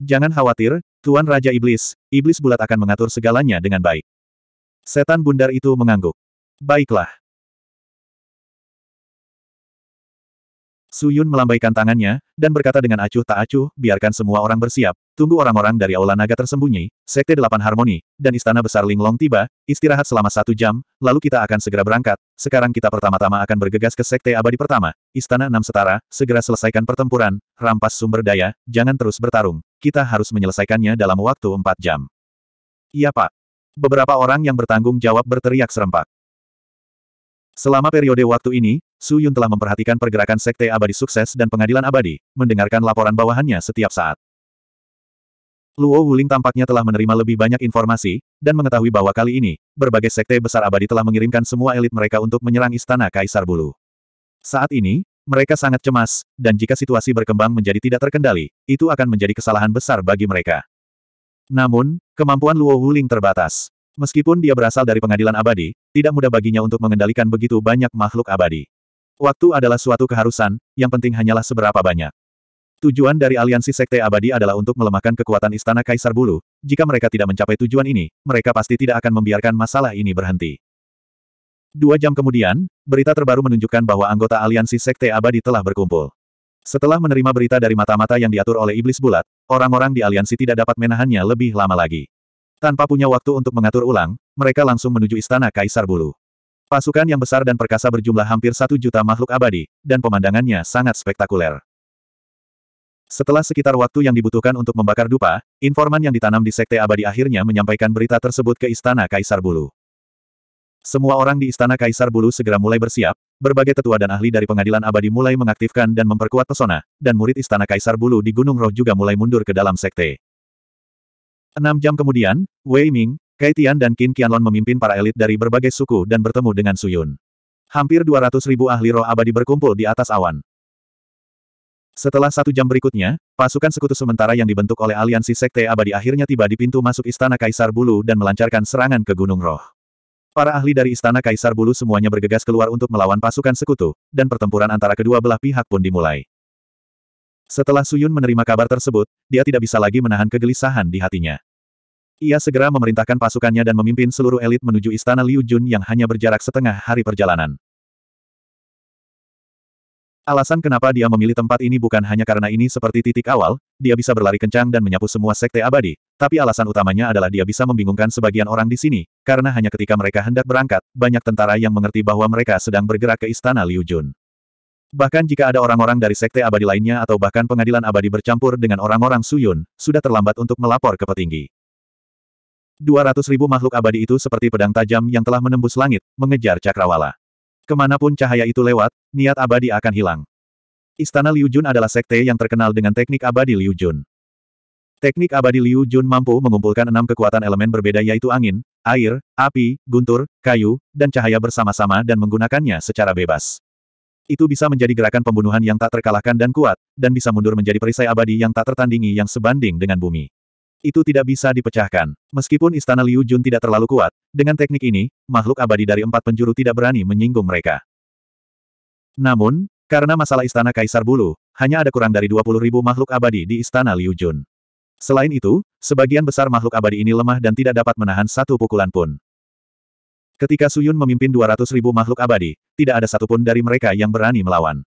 Jangan khawatir, Tuan Raja Iblis, Iblis Bulat akan mengatur segalanya dengan baik. Setan bundar itu mengangguk. Baiklah. Su Yun melambaikan tangannya, dan berkata dengan acuh tak acuh, biarkan semua orang bersiap, tunggu orang-orang dari Aula Naga tersembunyi, Sekte Delapan Harmoni, dan Istana Besar Linglong tiba, istirahat selama satu jam, lalu kita akan segera berangkat, sekarang kita pertama-tama akan bergegas ke Sekte Abadi Pertama, Istana Enam Setara, segera selesaikan pertempuran, rampas sumber daya, jangan terus bertarung, kita harus menyelesaikannya dalam waktu empat jam. Iya pak. Beberapa orang yang bertanggung jawab berteriak serempak. Selama periode waktu ini, Su Yun telah memperhatikan pergerakan Sekte Abadi Sukses dan Pengadilan Abadi, mendengarkan laporan bawahannya setiap saat. Luo Wuling tampaknya telah menerima lebih banyak informasi, dan mengetahui bahwa kali ini, berbagai sekte besar abadi telah mengirimkan semua elit mereka untuk menyerang istana Kaisar Bulu. Saat ini, mereka sangat cemas, dan jika situasi berkembang menjadi tidak terkendali, itu akan menjadi kesalahan besar bagi mereka. Namun, kemampuan Luo Wuling terbatas. Meskipun dia berasal dari pengadilan abadi, tidak mudah baginya untuk mengendalikan begitu banyak makhluk abadi. Waktu adalah suatu keharusan, yang penting hanyalah seberapa banyak. Tujuan dari aliansi sekte abadi adalah untuk melemahkan kekuatan istana Kaisar Bulu, jika mereka tidak mencapai tujuan ini, mereka pasti tidak akan membiarkan masalah ini berhenti. Dua jam kemudian, berita terbaru menunjukkan bahwa anggota aliansi sekte abadi telah berkumpul. Setelah menerima berita dari mata-mata yang diatur oleh iblis bulat, orang-orang di aliansi tidak dapat menahannya lebih lama lagi. Tanpa punya waktu untuk mengatur ulang, mereka langsung menuju istana Kaisar Bulu. Pasukan yang besar dan perkasa berjumlah hampir satu juta makhluk abadi, dan pemandangannya sangat spektakuler. Setelah sekitar waktu yang dibutuhkan untuk membakar dupa, informan yang ditanam di Sekte Abadi akhirnya menyampaikan berita tersebut ke Istana Kaisar Bulu. Semua orang di Istana Kaisar Bulu segera mulai bersiap, berbagai tetua dan ahli dari pengadilan abadi mulai mengaktifkan dan memperkuat pesona, dan murid Istana Kaisar Bulu di Gunung Roh juga mulai mundur ke dalam Sekte. Enam jam kemudian, Wei Ming, Kai Tian dan Qin Qianlon memimpin para elit dari berbagai suku dan bertemu dengan Su Yun. Hampir 200 ribu ahli roh abadi berkumpul di atas awan. Setelah satu jam berikutnya, pasukan sekutu sementara yang dibentuk oleh aliansi sekte abadi akhirnya tiba di pintu masuk Istana Kaisar Bulu dan melancarkan serangan ke Gunung Roh. Para ahli dari Istana Kaisar Bulu semuanya bergegas keluar untuk melawan pasukan sekutu, dan pertempuran antara kedua belah pihak pun dimulai. Setelah Suyun menerima kabar tersebut, dia tidak bisa lagi menahan kegelisahan di hatinya. Ia segera memerintahkan pasukannya dan memimpin seluruh elit menuju istana Liu Jun yang hanya berjarak setengah hari perjalanan. Alasan kenapa dia memilih tempat ini bukan hanya karena ini seperti titik awal, dia bisa berlari kencang dan menyapu semua sekte abadi, tapi alasan utamanya adalah dia bisa membingungkan sebagian orang di sini, karena hanya ketika mereka hendak berangkat, banyak tentara yang mengerti bahwa mereka sedang bergerak ke istana Liu Jun. Bahkan jika ada orang-orang dari sekte abadi lainnya atau bahkan pengadilan abadi bercampur dengan orang-orang Suyun, sudah terlambat untuk melapor ke petinggi. 200 ribu makhluk abadi itu seperti pedang tajam yang telah menembus langit, mengejar cakrawala. Kemanapun cahaya itu lewat, niat abadi akan hilang. Istana Liu Jun adalah sekte yang terkenal dengan teknik abadi Liu Jun. Teknik abadi Liu Jun mampu mengumpulkan enam kekuatan elemen berbeda yaitu angin, air, api, guntur, kayu, dan cahaya bersama-sama dan menggunakannya secara bebas. Itu bisa menjadi gerakan pembunuhan yang tak terkalahkan dan kuat, dan bisa mundur menjadi perisai abadi yang tak tertandingi yang sebanding dengan bumi. Itu tidak bisa dipecahkan. Meskipun istana Liu Jun tidak terlalu kuat, dengan teknik ini, makhluk abadi dari empat penjuru tidak berani menyinggung mereka. Namun, karena masalah istana Kaisar Bulu, hanya ada kurang dari 20 ribu makhluk abadi di istana Liu Jun. Selain itu, sebagian besar makhluk abadi ini lemah dan tidak dapat menahan satu pukulan pun. Ketika Suyun memimpin 200 ribu makhluk abadi, tidak ada satupun dari mereka yang berani melawan.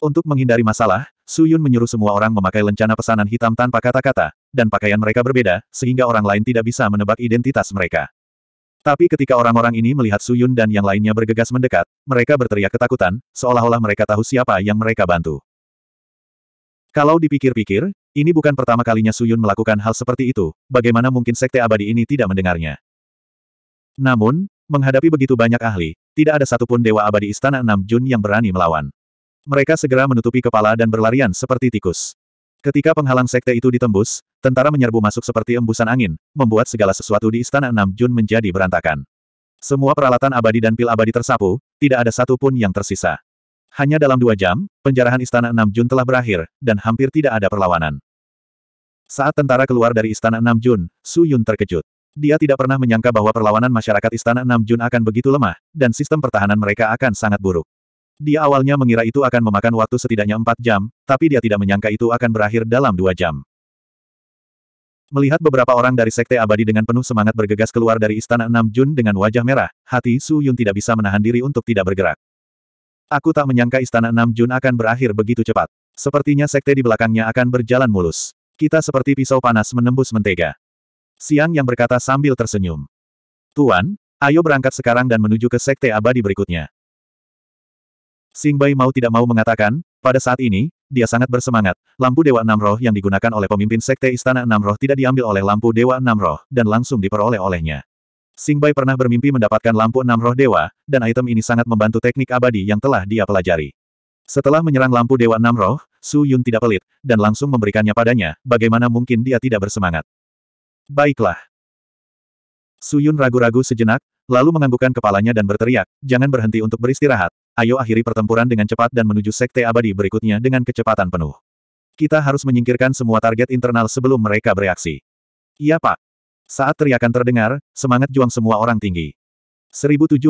Untuk menghindari masalah, Suyun menyuruh semua orang memakai lencana pesanan hitam tanpa kata-kata, dan pakaian mereka berbeda, sehingga orang lain tidak bisa menebak identitas mereka. Tapi ketika orang-orang ini melihat Suyun dan yang lainnya bergegas mendekat, mereka berteriak ketakutan, seolah-olah mereka tahu siapa yang mereka bantu. Kalau dipikir-pikir, ini bukan pertama kalinya Suyun melakukan hal seperti itu, bagaimana mungkin Sekte Abadi ini tidak mendengarnya. Namun, menghadapi begitu banyak ahli, tidak ada satupun Dewa Abadi Istana Enam Jun yang berani melawan. Mereka segera menutupi kepala dan berlarian seperti tikus. Ketika penghalang sekte itu ditembus, tentara menyerbu masuk seperti embusan angin, membuat segala sesuatu di Istana Enam Jun menjadi berantakan. Semua peralatan abadi dan pil abadi tersapu, tidak ada satupun yang tersisa. Hanya dalam dua jam, penjarahan Istana Enam Jun telah berakhir, dan hampir tidak ada perlawanan. Saat tentara keluar dari Istana Enam Jun, Su Yun terkejut. Dia tidak pernah menyangka bahwa perlawanan masyarakat Istana Jun akan begitu lemah, dan sistem pertahanan mereka akan sangat buruk. Dia awalnya mengira itu akan memakan waktu setidaknya empat jam, tapi dia tidak menyangka itu akan berakhir dalam dua jam. Melihat beberapa orang dari Sekte Abadi dengan penuh semangat bergegas keluar dari Istana Jun dengan wajah merah, hati Su Yun tidak bisa menahan diri untuk tidak bergerak. Aku tak menyangka Istana Jun akan berakhir begitu cepat. Sepertinya Sekte di belakangnya akan berjalan mulus. Kita seperti pisau panas menembus mentega. Siang yang berkata sambil tersenyum. Tuan, ayo berangkat sekarang dan menuju ke sekte abadi berikutnya. Singbai mau tidak mau mengatakan, pada saat ini, dia sangat bersemangat. Lampu Dewa Enam Roh yang digunakan oleh pemimpin sekte Istana Enam Roh tidak diambil oleh lampu Dewa Enam Roh, dan langsung diperoleh olehnya. Singbai pernah bermimpi mendapatkan lampu Enam Roh Dewa, dan item ini sangat membantu teknik abadi yang telah dia pelajari. Setelah menyerang lampu Dewa Enam Roh, Su Yun tidak pelit, dan langsung memberikannya padanya, bagaimana mungkin dia tidak bersemangat. Baiklah. Suyun ragu-ragu sejenak, lalu menganggukkan kepalanya dan berteriak, jangan berhenti untuk beristirahat, ayo akhiri pertempuran dengan cepat dan menuju sekte abadi berikutnya dengan kecepatan penuh. Kita harus menyingkirkan semua target internal sebelum mereka bereaksi. Iya pak. Saat teriakan terdengar, semangat juang semua orang tinggi. 1074.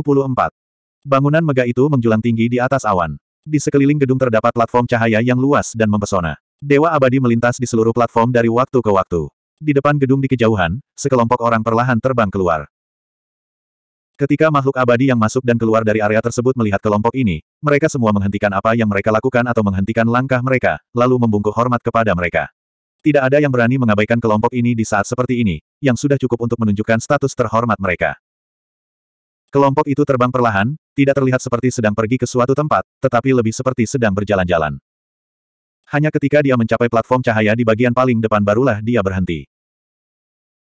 Bangunan megah itu menjulang tinggi di atas awan. Di sekeliling gedung terdapat platform cahaya yang luas dan mempesona. Dewa abadi melintas di seluruh platform dari waktu ke waktu. Di depan gedung di kejauhan, sekelompok orang perlahan terbang keluar. Ketika makhluk abadi yang masuk dan keluar dari area tersebut melihat kelompok ini, mereka semua menghentikan apa yang mereka lakukan atau menghentikan langkah mereka, lalu membungkuk hormat kepada mereka. Tidak ada yang berani mengabaikan kelompok ini di saat seperti ini, yang sudah cukup untuk menunjukkan status terhormat mereka. Kelompok itu terbang perlahan, tidak terlihat seperti sedang pergi ke suatu tempat, tetapi lebih seperti sedang berjalan-jalan. Hanya ketika dia mencapai platform cahaya di bagian paling depan barulah dia berhenti.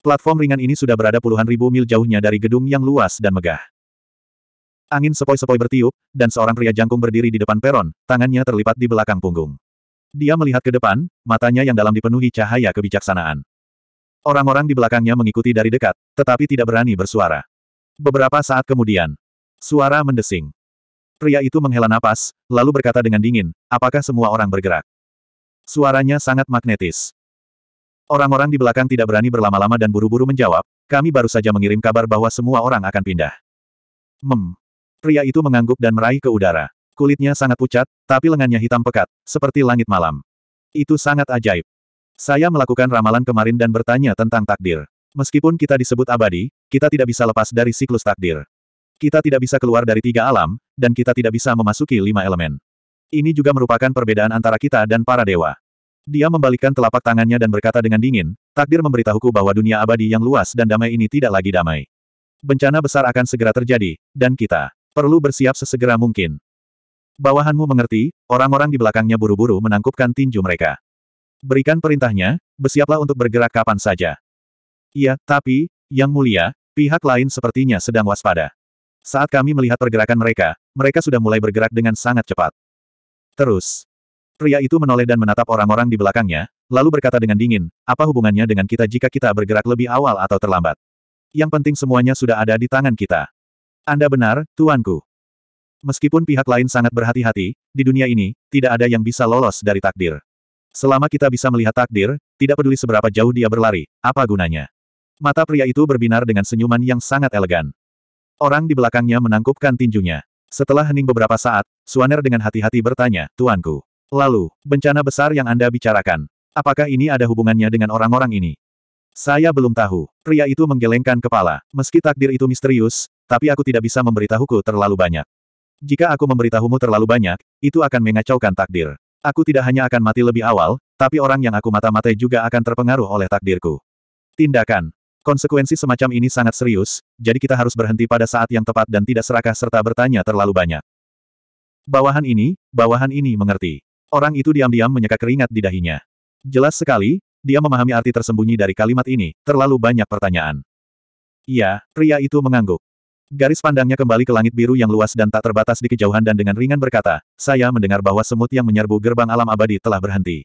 Platform ringan ini sudah berada puluhan ribu mil jauhnya dari gedung yang luas dan megah. Angin sepoi-sepoi bertiup, dan seorang pria jangkung berdiri di depan peron, tangannya terlipat di belakang punggung. Dia melihat ke depan, matanya yang dalam dipenuhi cahaya kebijaksanaan. Orang-orang di belakangnya mengikuti dari dekat, tetapi tidak berani bersuara. Beberapa saat kemudian, suara mendesing. Pria itu menghela napas, lalu berkata dengan dingin, apakah semua orang bergerak? Suaranya sangat magnetis. Orang-orang di belakang tidak berani berlama-lama dan buru-buru menjawab, kami baru saja mengirim kabar bahwa semua orang akan pindah. Mem. Pria itu mengangguk dan meraih ke udara. Kulitnya sangat pucat, tapi lengannya hitam pekat, seperti langit malam. Itu sangat ajaib. Saya melakukan ramalan kemarin dan bertanya tentang takdir. Meskipun kita disebut abadi, kita tidak bisa lepas dari siklus takdir. Kita tidak bisa keluar dari tiga alam, dan kita tidak bisa memasuki lima elemen. Ini juga merupakan perbedaan antara kita dan para dewa. Dia membalikkan telapak tangannya dan berkata dengan dingin, takdir memberitahuku bahwa dunia abadi yang luas dan damai ini tidak lagi damai. Bencana besar akan segera terjadi, dan kita perlu bersiap sesegera mungkin. Bawahanmu mengerti, orang-orang di belakangnya buru-buru menangkupkan tinju mereka. Berikan perintahnya, bersiaplah untuk bergerak kapan saja. Iya, tapi, yang mulia, pihak lain sepertinya sedang waspada. Saat kami melihat pergerakan mereka, mereka sudah mulai bergerak dengan sangat cepat. Terus. Pria itu menoleh dan menatap orang-orang di belakangnya, lalu berkata dengan dingin, apa hubungannya dengan kita jika kita bergerak lebih awal atau terlambat? Yang penting semuanya sudah ada di tangan kita. Anda benar, tuanku. Meskipun pihak lain sangat berhati-hati, di dunia ini, tidak ada yang bisa lolos dari takdir. Selama kita bisa melihat takdir, tidak peduli seberapa jauh dia berlari, apa gunanya? Mata pria itu berbinar dengan senyuman yang sangat elegan. Orang di belakangnya menangkupkan tinjunya. Setelah hening beberapa saat, Suaner dengan hati-hati bertanya, Tuanku. Lalu, bencana besar yang Anda bicarakan, apakah ini ada hubungannya dengan orang-orang ini? Saya belum tahu. Pria itu menggelengkan kepala. Meski takdir itu misterius, tapi aku tidak bisa memberitahuku terlalu banyak. Jika aku memberitahumu terlalu banyak, itu akan mengacaukan takdir. Aku tidak hanya akan mati lebih awal, tapi orang yang aku mata-matai juga akan terpengaruh oleh takdirku. Tindakan, Konsekuensi semacam ini sangat serius, jadi kita harus berhenti pada saat yang tepat dan tidak serakah serta bertanya terlalu banyak. Bawahan ini, bawahan ini mengerti. Orang itu diam-diam menyeka keringat di dahinya. Jelas sekali, dia memahami arti tersembunyi dari kalimat ini, terlalu banyak pertanyaan. Iya, pria itu mengangguk. Garis pandangnya kembali ke langit biru yang luas dan tak terbatas di kejauhan dan dengan ringan berkata, saya mendengar bahwa semut yang menyerbu gerbang alam abadi telah berhenti.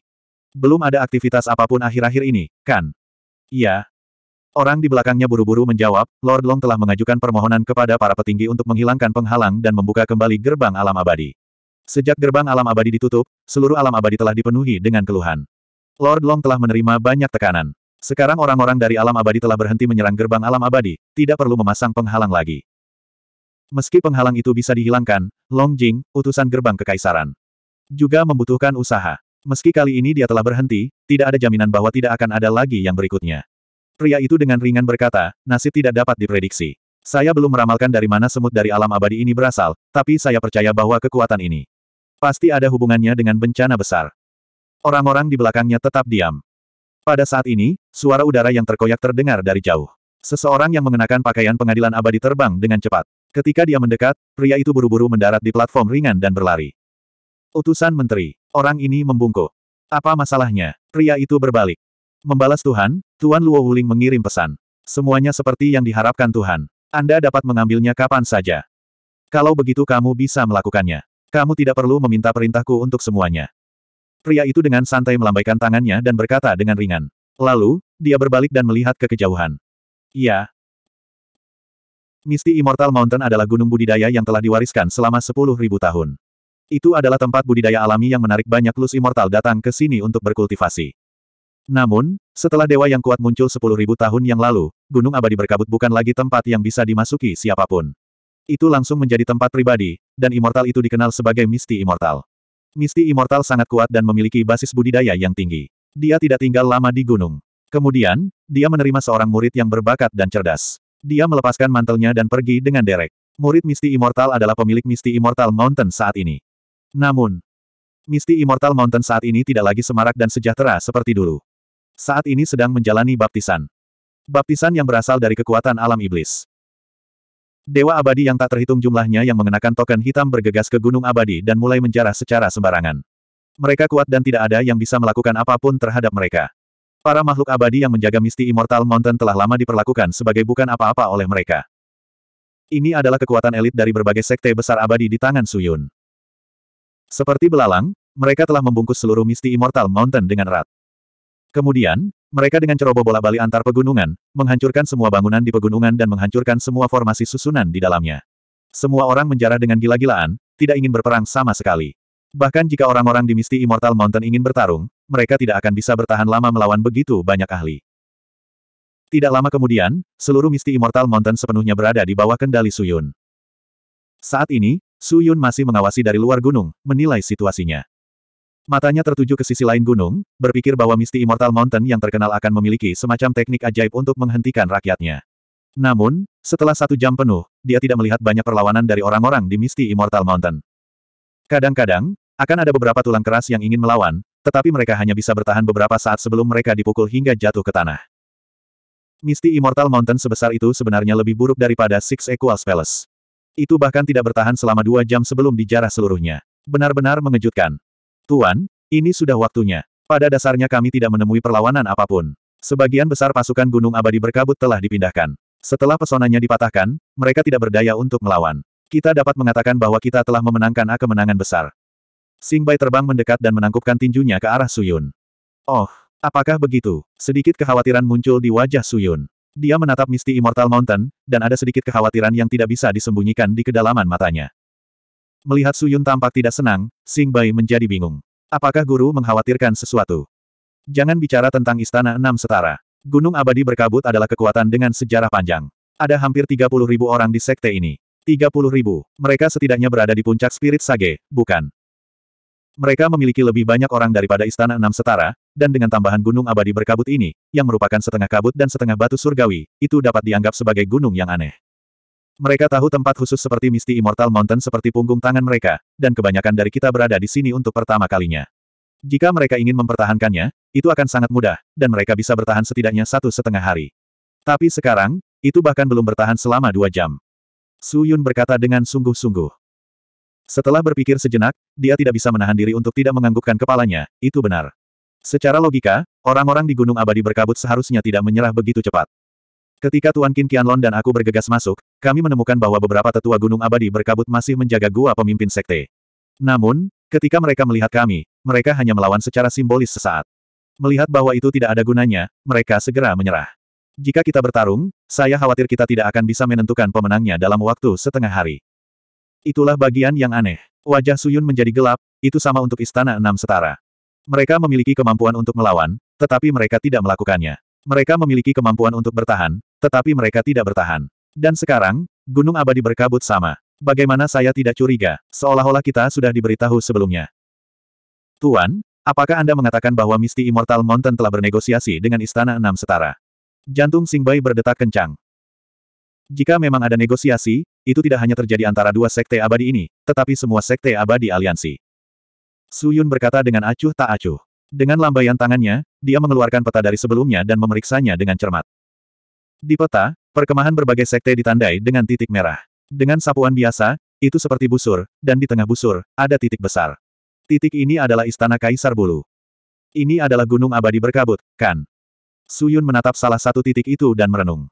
Belum ada aktivitas apapun akhir-akhir ini, kan? Iya, Orang di belakangnya buru-buru menjawab, Lord Long telah mengajukan permohonan kepada para petinggi untuk menghilangkan penghalang dan membuka kembali gerbang alam abadi. Sejak gerbang alam abadi ditutup, seluruh alam abadi telah dipenuhi dengan keluhan. Lord Long telah menerima banyak tekanan. Sekarang orang-orang dari alam abadi telah berhenti menyerang gerbang alam abadi, tidak perlu memasang penghalang lagi. Meski penghalang itu bisa dihilangkan, Long Jing, utusan gerbang kekaisaran, juga membutuhkan usaha. Meski kali ini dia telah berhenti, tidak ada jaminan bahwa tidak akan ada lagi yang berikutnya. Pria itu dengan ringan berkata, nasib tidak dapat diprediksi. Saya belum meramalkan dari mana semut dari alam abadi ini berasal, tapi saya percaya bahwa kekuatan ini pasti ada hubungannya dengan bencana besar. Orang-orang di belakangnya tetap diam. Pada saat ini, suara udara yang terkoyak terdengar dari jauh. Seseorang yang mengenakan pakaian pengadilan abadi terbang dengan cepat. Ketika dia mendekat, pria itu buru-buru mendarat di platform ringan dan berlari. Utusan menteri, orang ini membungkuk. Apa masalahnya? Pria itu berbalik. Membalas Tuhan, Tuan Luo Wuling mengirim pesan. Semuanya seperti yang diharapkan Tuhan. Anda dapat mengambilnya kapan saja. Kalau begitu kamu bisa melakukannya. Kamu tidak perlu meminta perintahku untuk semuanya. Pria itu dengan santai melambaikan tangannya dan berkata dengan ringan. Lalu, dia berbalik dan melihat ke kejauhan. Iya. Misti Immortal Mountain adalah gunung budidaya yang telah diwariskan selama 10.000 tahun. Itu adalah tempat budidaya alami yang menarik banyak lus immortal datang ke sini untuk berkultivasi. Namun, setelah dewa yang kuat muncul sepuluh ribu tahun yang lalu, Gunung Abadi Berkabut bukan lagi tempat yang bisa dimasuki siapapun. Itu langsung menjadi tempat pribadi, dan immortal itu dikenal sebagai Misti Immortal. Misti Immortal sangat kuat dan memiliki basis budidaya yang tinggi. Dia tidak tinggal lama di gunung. Kemudian, dia menerima seorang murid yang berbakat dan cerdas. Dia melepaskan mantelnya dan pergi dengan derek. Murid Misti Immortal adalah pemilik Misti Immortal Mountain saat ini. Namun, Misti Immortal Mountain saat ini tidak lagi semarak dan sejahtera seperti dulu saat ini sedang menjalani baptisan. Baptisan yang berasal dari kekuatan alam iblis. Dewa abadi yang tak terhitung jumlahnya yang mengenakan token hitam bergegas ke Gunung Abadi dan mulai menjarah secara sembarangan. Mereka kuat dan tidak ada yang bisa melakukan apapun terhadap mereka. Para makhluk abadi yang menjaga misti Immortal Mountain telah lama diperlakukan sebagai bukan apa-apa oleh mereka. Ini adalah kekuatan elit dari berbagai sekte besar abadi di tangan Suyun. Seperti belalang, mereka telah membungkus seluruh misti Immortal Mountain dengan erat. Kemudian, mereka dengan ceroboh bola balik antar pegunungan, menghancurkan semua bangunan di pegunungan dan menghancurkan semua formasi susunan di dalamnya. Semua orang menjarah dengan gila-gilaan, tidak ingin berperang sama sekali. Bahkan jika orang-orang di Misty Immortal Mountain ingin bertarung, mereka tidak akan bisa bertahan lama melawan begitu banyak ahli. Tidak lama kemudian, seluruh Misty Immortal Mountain sepenuhnya berada di bawah kendali Suyun. Saat ini, Suyun masih mengawasi dari luar gunung, menilai situasinya. Matanya tertuju ke sisi lain gunung, berpikir bahwa Misty Immortal Mountain yang terkenal akan memiliki semacam teknik ajaib untuk menghentikan rakyatnya. Namun, setelah satu jam penuh, dia tidak melihat banyak perlawanan dari orang-orang di Misty Immortal Mountain. Kadang-kadang, akan ada beberapa tulang keras yang ingin melawan, tetapi mereka hanya bisa bertahan beberapa saat sebelum mereka dipukul hingga jatuh ke tanah. Misty Immortal Mountain sebesar itu sebenarnya lebih buruk daripada Six Equals Palace. Itu bahkan tidak bertahan selama dua jam sebelum dijarah seluruhnya. Benar-benar mengejutkan. Tuan, ini sudah waktunya. Pada dasarnya kami tidak menemui perlawanan apapun. Sebagian besar pasukan Gunung Abadi berkabut telah dipindahkan. Setelah pesonanya dipatahkan, mereka tidak berdaya untuk melawan. Kita dapat mengatakan bahwa kita telah memenangkan A kemenangan besar. Sing Bai terbang mendekat dan menangkupkan tinjunya ke arah Suyun. Oh, apakah begitu? Sedikit kekhawatiran muncul di wajah Suyun. Dia menatap Misti Immortal Mountain, dan ada sedikit kekhawatiran yang tidak bisa disembunyikan di kedalaman matanya. Melihat Suyun tampak tidak senang, Sing Bai menjadi bingung. Apakah guru mengkhawatirkan sesuatu? Jangan bicara tentang istana enam setara. Gunung abadi berkabut adalah kekuatan dengan sejarah panjang. Ada hampir 30 ribu orang di sekte ini. 30 ribu. Mereka setidaknya berada di puncak spirit sage, bukan? Mereka memiliki lebih banyak orang daripada istana enam setara, dan dengan tambahan gunung abadi berkabut ini, yang merupakan setengah kabut dan setengah batu surgawi, itu dapat dianggap sebagai gunung yang aneh. Mereka tahu tempat khusus seperti Misty Immortal Mountain seperti punggung tangan mereka, dan kebanyakan dari kita berada di sini untuk pertama kalinya. Jika mereka ingin mempertahankannya, itu akan sangat mudah, dan mereka bisa bertahan setidaknya satu setengah hari. Tapi sekarang, itu bahkan belum bertahan selama dua jam. Su Yun berkata dengan sungguh-sungguh. Setelah berpikir sejenak, dia tidak bisa menahan diri untuk tidak menganggukkan kepalanya, itu benar. Secara logika, orang-orang di Gunung Abadi berkabut seharusnya tidak menyerah begitu cepat. Ketika Tuan Qin Qianlong dan aku bergegas masuk, kami menemukan bahwa beberapa tetua gunung abadi berkabut masih menjaga gua pemimpin sekte. Namun, ketika mereka melihat kami, mereka hanya melawan secara simbolis sesaat. Melihat bahwa itu tidak ada gunanya, mereka segera menyerah. Jika kita bertarung, saya khawatir kita tidak akan bisa menentukan pemenangnya dalam waktu setengah hari. Itulah bagian yang aneh. Wajah Suyun menjadi gelap, itu sama untuk istana enam setara. Mereka memiliki kemampuan untuk melawan, tetapi mereka tidak melakukannya. Mereka memiliki kemampuan untuk bertahan, tetapi mereka tidak bertahan. Dan sekarang, gunung abadi berkabut sama. Bagaimana saya tidak curiga, seolah-olah kita sudah diberitahu sebelumnya. Tuan, apakah Anda mengatakan bahwa Misti Immortal Mountain telah bernegosiasi dengan Istana Enam Setara? Jantung Singbai berdetak kencang. Jika memang ada negosiasi, itu tidak hanya terjadi antara dua sekte abadi ini, tetapi semua sekte abadi aliansi. Suyun berkata dengan acuh tak acuh. Dengan lambaian tangannya, dia mengeluarkan peta dari sebelumnya dan memeriksanya dengan cermat. Di peta, perkemahan berbagai sekte ditandai dengan titik merah. Dengan sapuan biasa, itu seperti busur, dan di tengah busur, ada titik besar. Titik ini adalah istana Kaisar Bulu. Ini adalah gunung abadi berkabut, kan? Suyun menatap salah satu titik itu dan merenung.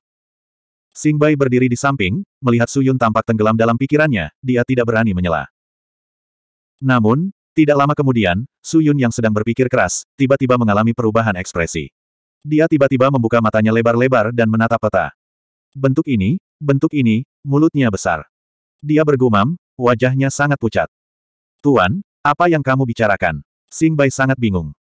Singbai berdiri di samping, melihat Suyun tampak tenggelam dalam pikirannya, dia tidak berani menyela. Namun, tidak lama kemudian, Su Yun yang sedang berpikir keras, tiba-tiba mengalami perubahan ekspresi. Dia tiba-tiba membuka matanya lebar-lebar dan menatap peta. Bentuk ini, bentuk ini, mulutnya besar. Dia bergumam, wajahnya sangat pucat. Tuan, apa yang kamu bicarakan? Sing Bai sangat bingung.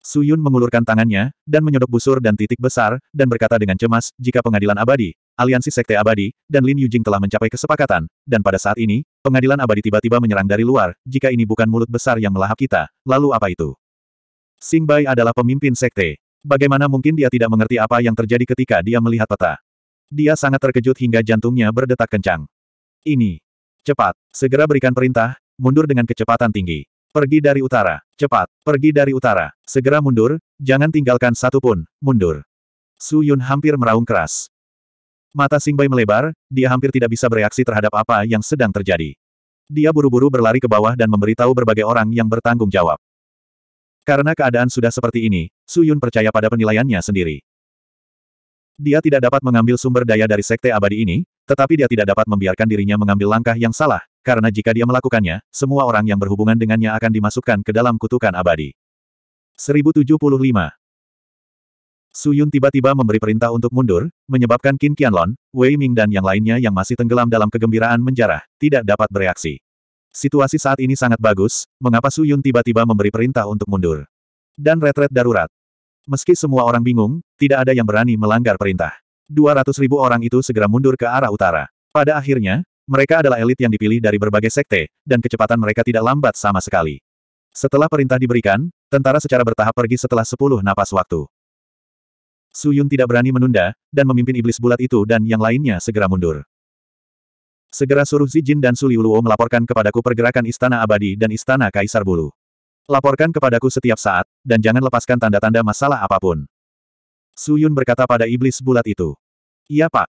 Su Yun mengulurkan tangannya, dan menyodok busur dan titik besar, dan berkata dengan cemas, jika pengadilan abadi, aliansi sekte abadi, dan Lin Yujing telah mencapai kesepakatan, dan pada saat ini, Pengadilan abadi tiba-tiba menyerang dari luar, jika ini bukan mulut besar yang melahap kita, lalu apa itu? Sing Bai adalah pemimpin sekte. Bagaimana mungkin dia tidak mengerti apa yang terjadi ketika dia melihat peta? Dia sangat terkejut hingga jantungnya berdetak kencang. Ini. Cepat. Segera berikan perintah, mundur dengan kecepatan tinggi. Pergi dari utara. Cepat. Pergi dari utara. Segera mundur, jangan tinggalkan satu pun. Mundur. Su Yun hampir meraung keras. Mata Singbai melebar, dia hampir tidak bisa bereaksi terhadap apa yang sedang terjadi. Dia buru-buru berlari ke bawah dan memberitahu berbagai orang yang bertanggung jawab. Karena keadaan sudah seperti ini, Su Yun percaya pada penilaiannya sendiri. Dia tidak dapat mengambil sumber daya dari Sekte Abadi ini, tetapi dia tidak dapat membiarkan dirinya mengambil langkah yang salah, karena jika dia melakukannya, semua orang yang berhubungan dengannya akan dimasukkan ke dalam kutukan abadi. 1075 Su Yun tiba-tiba memberi perintah untuk mundur, menyebabkan Qin Qianlon, Wei Ming dan yang lainnya yang masih tenggelam dalam kegembiraan menjarah, tidak dapat bereaksi. Situasi saat ini sangat bagus, mengapa Su Yun tiba-tiba memberi perintah untuk mundur. Dan retret darurat. Meski semua orang bingung, tidak ada yang berani melanggar perintah. 200 ribu orang itu segera mundur ke arah utara. Pada akhirnya, mereka adalah elit yang dipilih dari berbagai sekte, dan kecepatan mereka tidak lambat sama sekali. Setelah perintah diberikan, tentara secara bertahap pergi setelah 10 napas waktu. Su Yun tidak berani menunda, dan memimpin iblis bulat itu dan yang lainnya segera mundur. Segera suruh Zijin dan Su Liuluo melaporkan kepadaku pergerakan Istana Abadi dan Istana Kaisar Bulu. Laporkan kepadaku setiap saat, dan jangan lepaskan tanda-tanda masalah apapun. Su Yun berkata pada iblis bulat itu. Iya pak.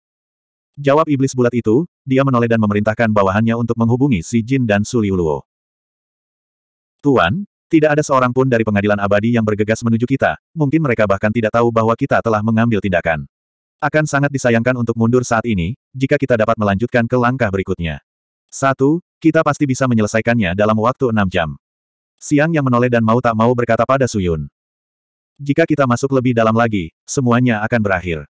Jawab iblis bulat itu, dia menoleh dan memerintahkan bawahannya untuk menghubungi Si Jin dan Su Liuluo. Tuan, tidak ada seorang pun dari pengadilan abadi yang bergegas menuju kita, mungkin mereka bahkan tidak tahu bahwa kita telah mengambil tindakan. Akan sangat disayangkan untuk mundur saat ini, jika kita dapat melanjutkan ke langkah berikutnya. Satu, kita pasti bisa menyelesaikannya dalam waktu enam jam. Siang yang menoleh dan mau tak mau berkata pada Suyun. Jika kita masuk lebih dalam lagi, semuanya akan berakhir.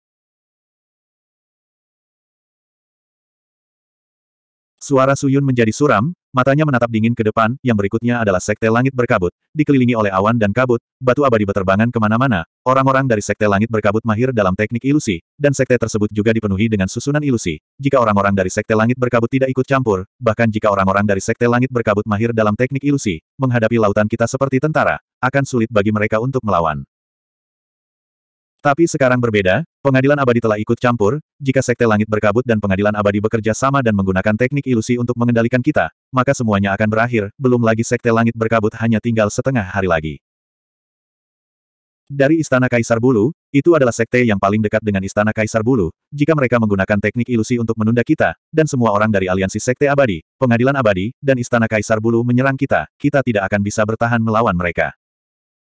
Suara Suyun menjadi suram, matanya menatap dingin ke depan, yang berikutnya adalah sekte langit berkabut, dikelilingi oleh awan dan kabut, batu abadi berterbangan kemana-mana, orang-orang dari sekte langit berkabut mahir dalam teknik ilusi, dan sekte tersebut juga dipenuhi dengan susunan ilusi. Jika orang-orang dari sekte langit berkabut tidak ikut campur, bahkan jika orang-orang dari sekte langit berkabut mahir dalam teknik ilusi, menghadapi lautan kita seperti tentara, akan sulit bagi mereka untuk melawan. Tapi sekarang berbeda, pengadilan abadi telah ikut campur, jika sekte langit berkabut dan pengadilan abadi bekerja sama dan menggunakan teknik ilusi untuk mengendalikan kita, maka semuanya akan berakhir, belum lagi sekte langit berkabut hanya tinggal setengah hari lagi. Dari Istana Kaisar Bulu, itu adalah sekte yang paling dekat dengan Istana Kaisar Bulu, jika mereka menggunakan teknik ilusi untuk menunda kita, dan semua orang dari aliansi sekte abadi, pengadilan abadi, dan Istana Kaisar Bulu menyerang kita, kita tidak akan bisa bertahan melawan mereka.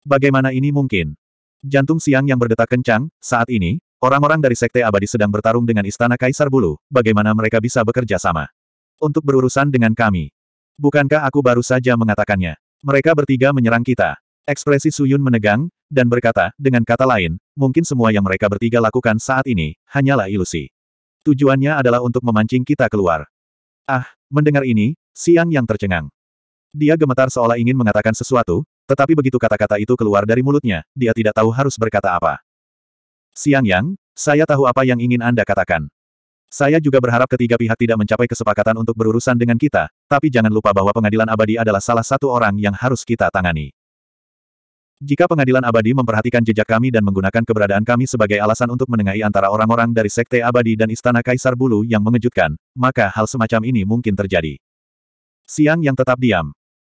Bagaimana ini mungkin? Jantung siang yang berdetak kencang, saat ini, orang-orang dari Sekte Abadi sedang bertarung dengan Istana Kaisar Bulu, bagaimana mereka bisa bekerja sama. Untuk berurusan dengan kami. Bukankah aku baru saja mengatakannya? Mereka bertiga menyerang kita. Ekspresi Suyun menegang, dan berkata, dengan kata lain, mungkin semua yang mereka bertiga lakukan saat ini, hanyalah ilusi. Tujuannya adalah untuk memancing kita keluar. Ah, mendengar ini, siang yang tercengang. Dia gemetar seolah ingin mengatakan sesuatu, tetapi begitu kata-kata itu keluar dari mulutnya, dia tidak tahu harus berkata apa. Siang Yang, saya tahu apa yang ingin Anda katakan. Saya juga berharap ketiga pihak tidak mencapai kesepakatan untuk berurusan dengan kita, tapi jangan lupa bahwa pengadilan abadi adalah salah satu orang yang harus kita tangani. Jika pengadilan abadi memperhatikan jejak kami dan menggunakan keberadaan kami sebagai alasan untuk menengahi antara orang-orang dari Sekte Abadi dan Istana Kaisar Bulu yang mengejutkan, maka hal semacam ini mungkin terjadi. Siang yang tetap diam.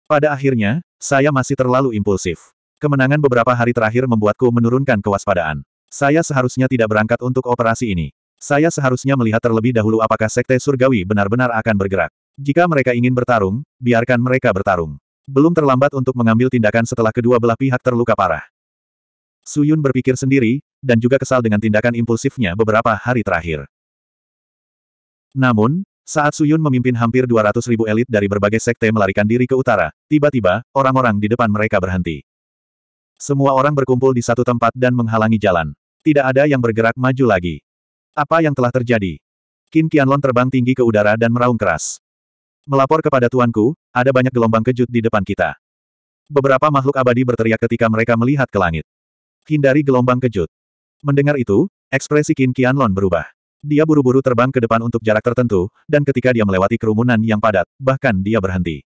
Pada akhirnya, saya masih terlalu impulsif. Kemenangan beberapa hari terakhir membuatku menurunkan kewaspadaan. Saya seharusnya tidak berangkat untuk operasi ini. Saya seharusnya melihat terlebih dahulu apakah Sekte Surgawi benar-benar akan bergerak. Jika mereka ingin bertarung, biarkan mereka bertarung. Belum terlambat untuk mengambil tindakan setelah kedua belah pihak terluka parah. Suyun berpikir sendiri, dan juga kesal dengan tindakan impulsifnya beberapa hari terakhir. Namun, saat Suyun memimpin hampir 200 ribu elit dari berbagai sekte melarikan diri ke utara, tiba-tiba, orang-orang di depan mereka berhenti. Semua orang berkumpul di satu tempat dan menghalangi jalan. Tidak ada yang bergerak maju lagi. Apa yang telah terjadi? Qin Qianlong terbang tinggi ke udara dan meraung keras. Melapor kepada tuanku, ada banyak gelombang kejut di depan kita. Beberapa makhluk abadi berteriak ketika mereka melihat ke langit. Hindari gelombang kejut. Mendengar itu, ekspresi Qin Qianlong berubah. Dia buru-buru terbang ke depan untuk jarak tertentu, dan ketika dia melewati kerumunan yang padat, bahkan dia berhenti.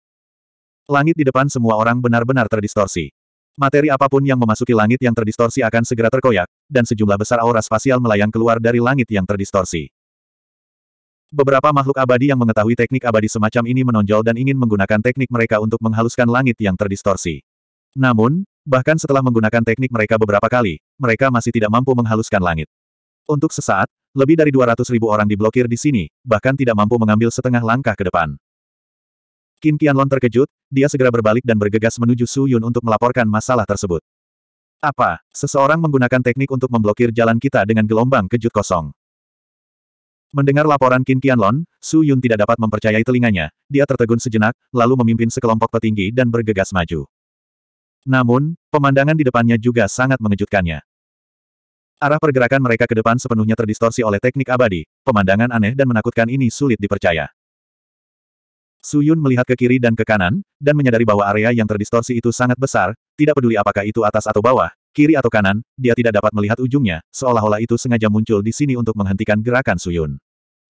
Langit di depan semua orang benar-benar terdistorsi. Materi apapun yang memasuki langit yang terdistorsi akan segera terkoyak, dan sejumlah besar aura spasial melayang keluar dari langit yang terdistorsi. Beberapa makhluk abadi yang mengetahui teknik abadi semacam ini menonjol dan ingin menggunakan teknik mereka untuk menghaluskan langit yang terdistorsi. Namun, bahkan setelah menggunakan teknik mereka beberapa kali, mereka masih tidak mampu menghaluskan langit. Untuk sesaat, lebih dari 200 ribu orang diblokir di sini, bahkan tidak mampu mengambil setengah langkah ke depan. Qin Qianlong terkejut, dia segera berbalik dan bergegas menuju Su Yun untuk melaporkan masalah tersebut. Apa, seseorang menggunakan teknik untuk memblokir jalan kita dengan gelombang kejut kosong. Mendengar laporan Qin Qianlong, Su Yun tidak dapat mempercayai telinganya, dia tertegun sejenak, lalu memimpin sekelompok petinggi dan bergegas maju. Namun, pemandangan di depannya juga sangat mengejutkannya. Arah pergerakan mereka ke depan sepenuhnya terdistorsi oleh teknik abadi, pemandangan aneh dan menakutkan ini sulit dipercaya. Suyun melihat ke kiri dan ke kanan, dan menyadari bahwa area yang terdistorsi itu sangat besar, tidak peduli apakah itu atas atau bawah, kiri atau kanan, dia tidak dapat melihat ujungnya, seolah-olah itu sengaja muncul di sini untuk menghentikan gerakan Suyun.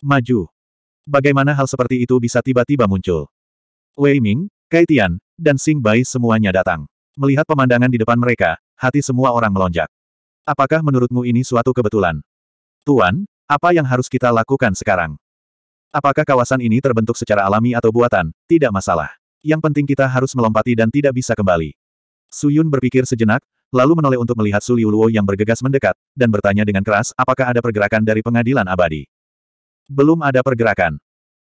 Maju. Bagaimana hal seperti itu bisa tiba-tiba muncul? Wei Ming, Kai Tian, dan Sing Bai semuanya datang. Melihat pemandangan di depan mereka, hati semua orang melonjak. Apakah menurutmu ini suatu kebetulan? Tuan, apa yang harus kita lakukan sekarang? Apakah kawasan ini terbentuk secara alami atau buatan, tidak masalah. Yang penting kita harus melompati dan tidak bisa kembali. Suyun berpikir sejenak, lalu menoleh untuk melihat Su Liuluo yang bergegas mendekat, dan bertanya dengan keras apakah ada pergerakan dari pengadilan abadi. Belum ada pergerakan.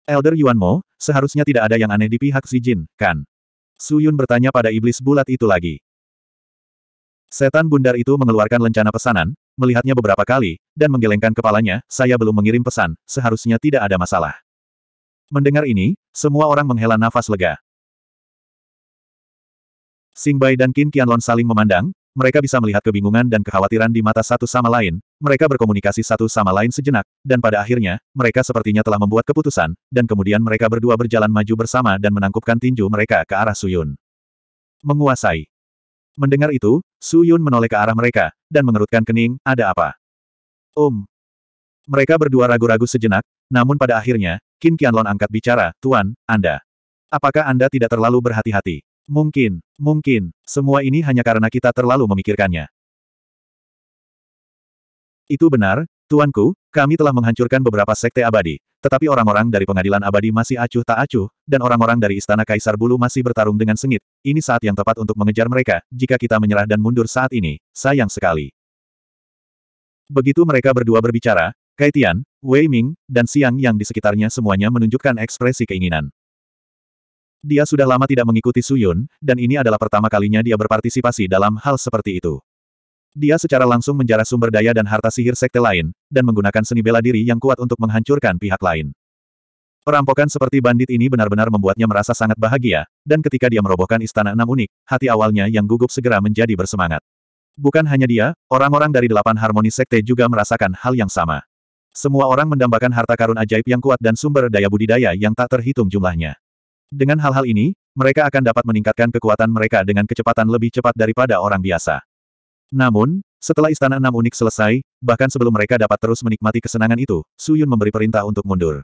Elder Yuan Mo, seharusnya tidak ada yang aneh di pihak Xi Jin, kan? Suyun bertanya pada iblis bulat itu lagi. Setan bundar itu mengeluarkan lencana pesanan, melihatnya beberapa kali, dan menggelengkan kepalanya, saya belum mengirim pesan, seharusnya tidak ada masalah. Mendengar ini, semua orang menghela nafas lega. Singbai dan Qin Qianlon saling memandang, mereka bisa melihat kebingungan dan kekhawatiran di mata satu sama lain, mereka berkomunikasi satu sama lain sejenak, dan pada akhirnya, mereka sepertinya telah membuat keputusan, dan kemudian mereka berdua berjalan maju bersama dan menangkupkan tinju mereka ke arah Suyun. Menguasai. Mendengar itu, Su Yun menoleh ke arah mereka, dan mengerutkan kening, ada apa? Om. Um. Mereka berdua ragu-ragu sejenak, namun pada akhirnya, Qin Qianlong angkat bicara, Tuan, Anda. Apakah Anda tidak terlalu berhati-hati? Mungkin, mungkin, semua ini hanya karena kita terlalu memikirkannya. Itu benar, Tuanku, kami telah menghancurkan beberapa sekte abadi, tetapi orang-orang dari pengadilan abadi masih acuh tak acuh, dan orang-orang dari istana Kaisar Bulu masih bertarung dengan sengit. Ini saat yang tepat untuk mengejar mereka, jika kita menyerah dan mundur saat ini, sayang sekali. Begitu mereka berdua berbicara, Kaitian, Wei Ming, dan Siang yang di sekitarnya semuanya menunjukkan ekspresi keinginan. Dia sudah lama tidak mengikuti Suyun, dan ini adalah pertama kalinya dia berpartisipasi dalam hal seperti itu. Dia secara langsung menjarah sumber daya dan harta sihir sekte lain, dan menggunakan seni bela diri yang kuat untuk menghancurkan pihak lain. Perampokan seperti bandit ini benar-benar membuatnya merasa sangat bahagia, dan ketika dia merobohkan istana enam unik, hati awalnya yang gugup segera menjadi bersemangat. Bukan hanya dia, orang-orang dari delapan harmoni sekte juga merasakan hal yang sama. Semua orang mendambakan harta karun ajaib yang kuat dan sumber daya budidaya yang tak terhitung jumlahnya. Dengan hal-hal ini, mereka akan dapat meningkatkan kekuatan mereka dengan kecepatan lebih cepat daripada orang biasa. Namun, setelah Istana Enam Unik selesai, bahkan sebelum mereka dapat terus menikmati kesenangan itu, Suyun memberi perintah untuk mundur.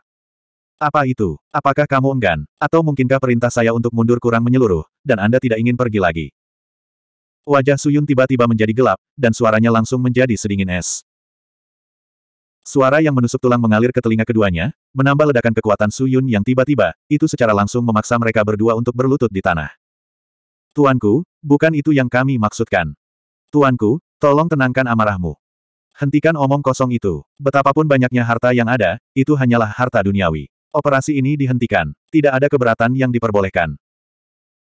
Apa itu? Apakah kamu enggan? Atau mungkinkah perintah saya untuk mundur kurang menyeluruh, dan Anda tidak ingin pergi lagi? Wajah Suyun tiba-tiba menjadi gelap, dan suaranya langsung menjadi sedingin es. Suara yang menusuk tulang mengalir ke telinga keduanya, menambah ledakan kekuatan Suyun yang tiba-tiba, itu secara langsung memaksa mereka berdua untuk berlutut di tanah. Tuanku, bukan itu yang kami maksudkan. Tuanku, tolong tenangkan amarahmu. Hentikan omong kosong itu. Betapapun banyaknya harta yang ada, itu hanyalah harta duniawi. Operasi ini dihentikan. Tidak ada keberatan yang diperbolehkan.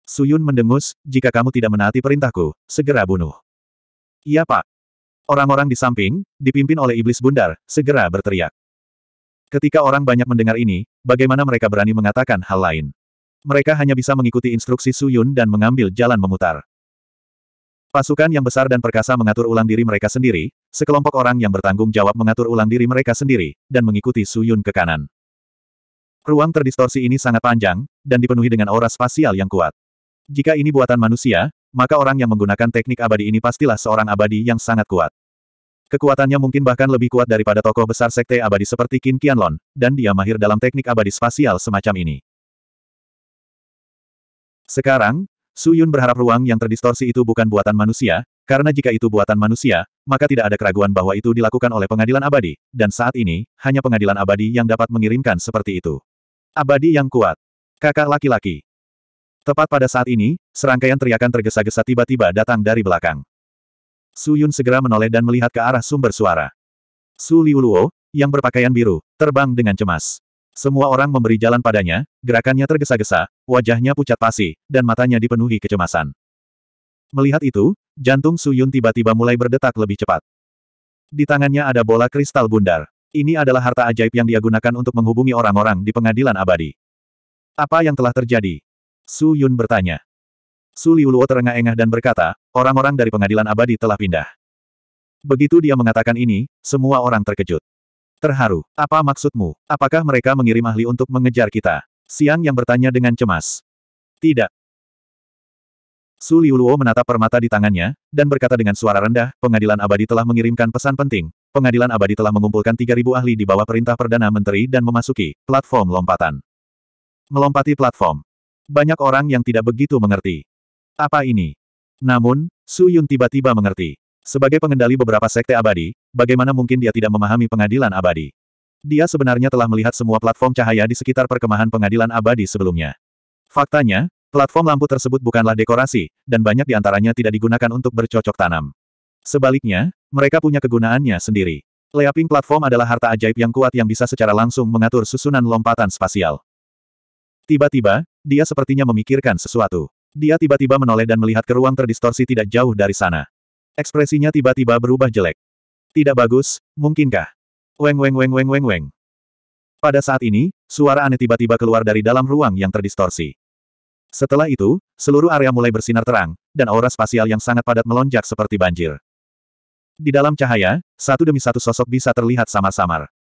Suyun mendengus, jika kamu tidak menaati perintahku, segera bunuh. Iya pak. Orang-orang di samping, dipimpin oleh iblis bundar, segera berteriak. Ketika orang banyak mendengar ini, bagaimana mereka berani mengatakan hal lain? Mereka hanya bisa mengikuti instruksi Suyun dan mengambil jalan memutar. Pasukan yang besar dan perkasa mengatur ulang diri mereka sendiri, sekelompok orang yang bertanggung jawab mengatur ulang diri mereka sendiri, dan mengikuti Suyun ke kanan. Ruang terdistorsi ini sangat panjang, dan dipenuhi dengan aura spasial yang kuat. Jika ini buatan manusia, maka orang yang menggunakan teknik abadi ini pastilah seorang abadi yang sangat kuat. Kekuatannya mungkin bahkan lebih kuat daripada tokoh besar sekte abadi seperti Qin Qianlon, dan dia mahir dalam teknik abadi spasial semacam ini. Sekarang, Su Yun berharap ruang yang terdistorsi itu bukan buatan manusia, karena jika itu buatan manusia, maka tidak ada keraguan bahwa itu dilakukan oleh pengadilan abadi, dan saat ini, hanya pengadilan abadi yang dapat mengirimkan seperti itu. Abadi yang kuat. Kakak laki-laki. Tepat pada saat ini, serangkaian teriakan tergesa-gesa tiba-tiba datang dari belakang. Su Yun segera menoleh dan melihat ke arah sumber suara. Su Liuluo, yang berpakaian biru, terbang dengan cemas. Semua orang memberi jalan padanya, gerakannya tergesa-gesa, wajahnya pucat pasi, dan matanya dipenuhi kecemasan. Melihat itu, jantung Suyun tiba-tiba mulai berdetak lebih cepat. Di tangannya ada bola kristal bundar. Ini adalah harta ajaib yang dia gunakan untuk menghubungi orang-orang di pengadilan abadi. Apa yang telah terjadi? Su Yun bertanya. Su Liuluo terengah-engah dan berkata, orang-orang dari pengadilan abadi telah pindah. Begitu dia mengatakan ini, semua orang terkejut. Terharu. Apa maksudmu? Apakah mereka mengirim ahli untuk mengejar kita? Siang yang bertanya dengan cemas. Tidak. Su Liuluo menatap permata di tangannya, dan berkata dengan suara rendah, pengadilan abadi telah mengirimkan pesan penting. Pengadilan abadi telah mengumpulkan 3.000 ahli di bawah perintah Perdana Menteri dan memasuki platform lompatan. Melompati platform. Banyak orang yang tidak begitu mengerti. Apa ini? Namun, Su Yun tiba-tiba mengerti. Sebagai pengendali beberapa sekte abadi, bagaimana mungkin dia tidak memahami pengadilan abadi? Dia sebenarnya telah melihat semua platform cahaya di sekitar perkemahan pengadilan abadi sebelumnya. Faktanya, platform lampu tersebut bukanlah dekorasi, dan banyak di antaranya tidak digunakan untuk bercocok tanam. Sebaliknya, mereka punya kegunaannya sendiri. Leaping platform adalah harta ajaib yang kuat yang bisa secara langsung mengatur susunan lompatan spasial. Tiba-tiba, dia sepertinya memikirkan sesuatu. Dia tiba-tiba menoleh dan melihat ke ruang terdistorsi tidak jauh dari sana. Ekspresinya tiba-tiba berubah jelek. Tidak bagus, mungkinkah? Weng weng weng weng weng weng. Pada saat ini, suara aneh tiba-tiba keluar dari dalam ruang yang terdistorsi. Setelah itu, seluruh area mulai bersinar terang, dan aura spasial yang sangat padat melonjak seperti banjir. Di dalam cahaya, satu demi satu sosok bisa terlihat samar-samar.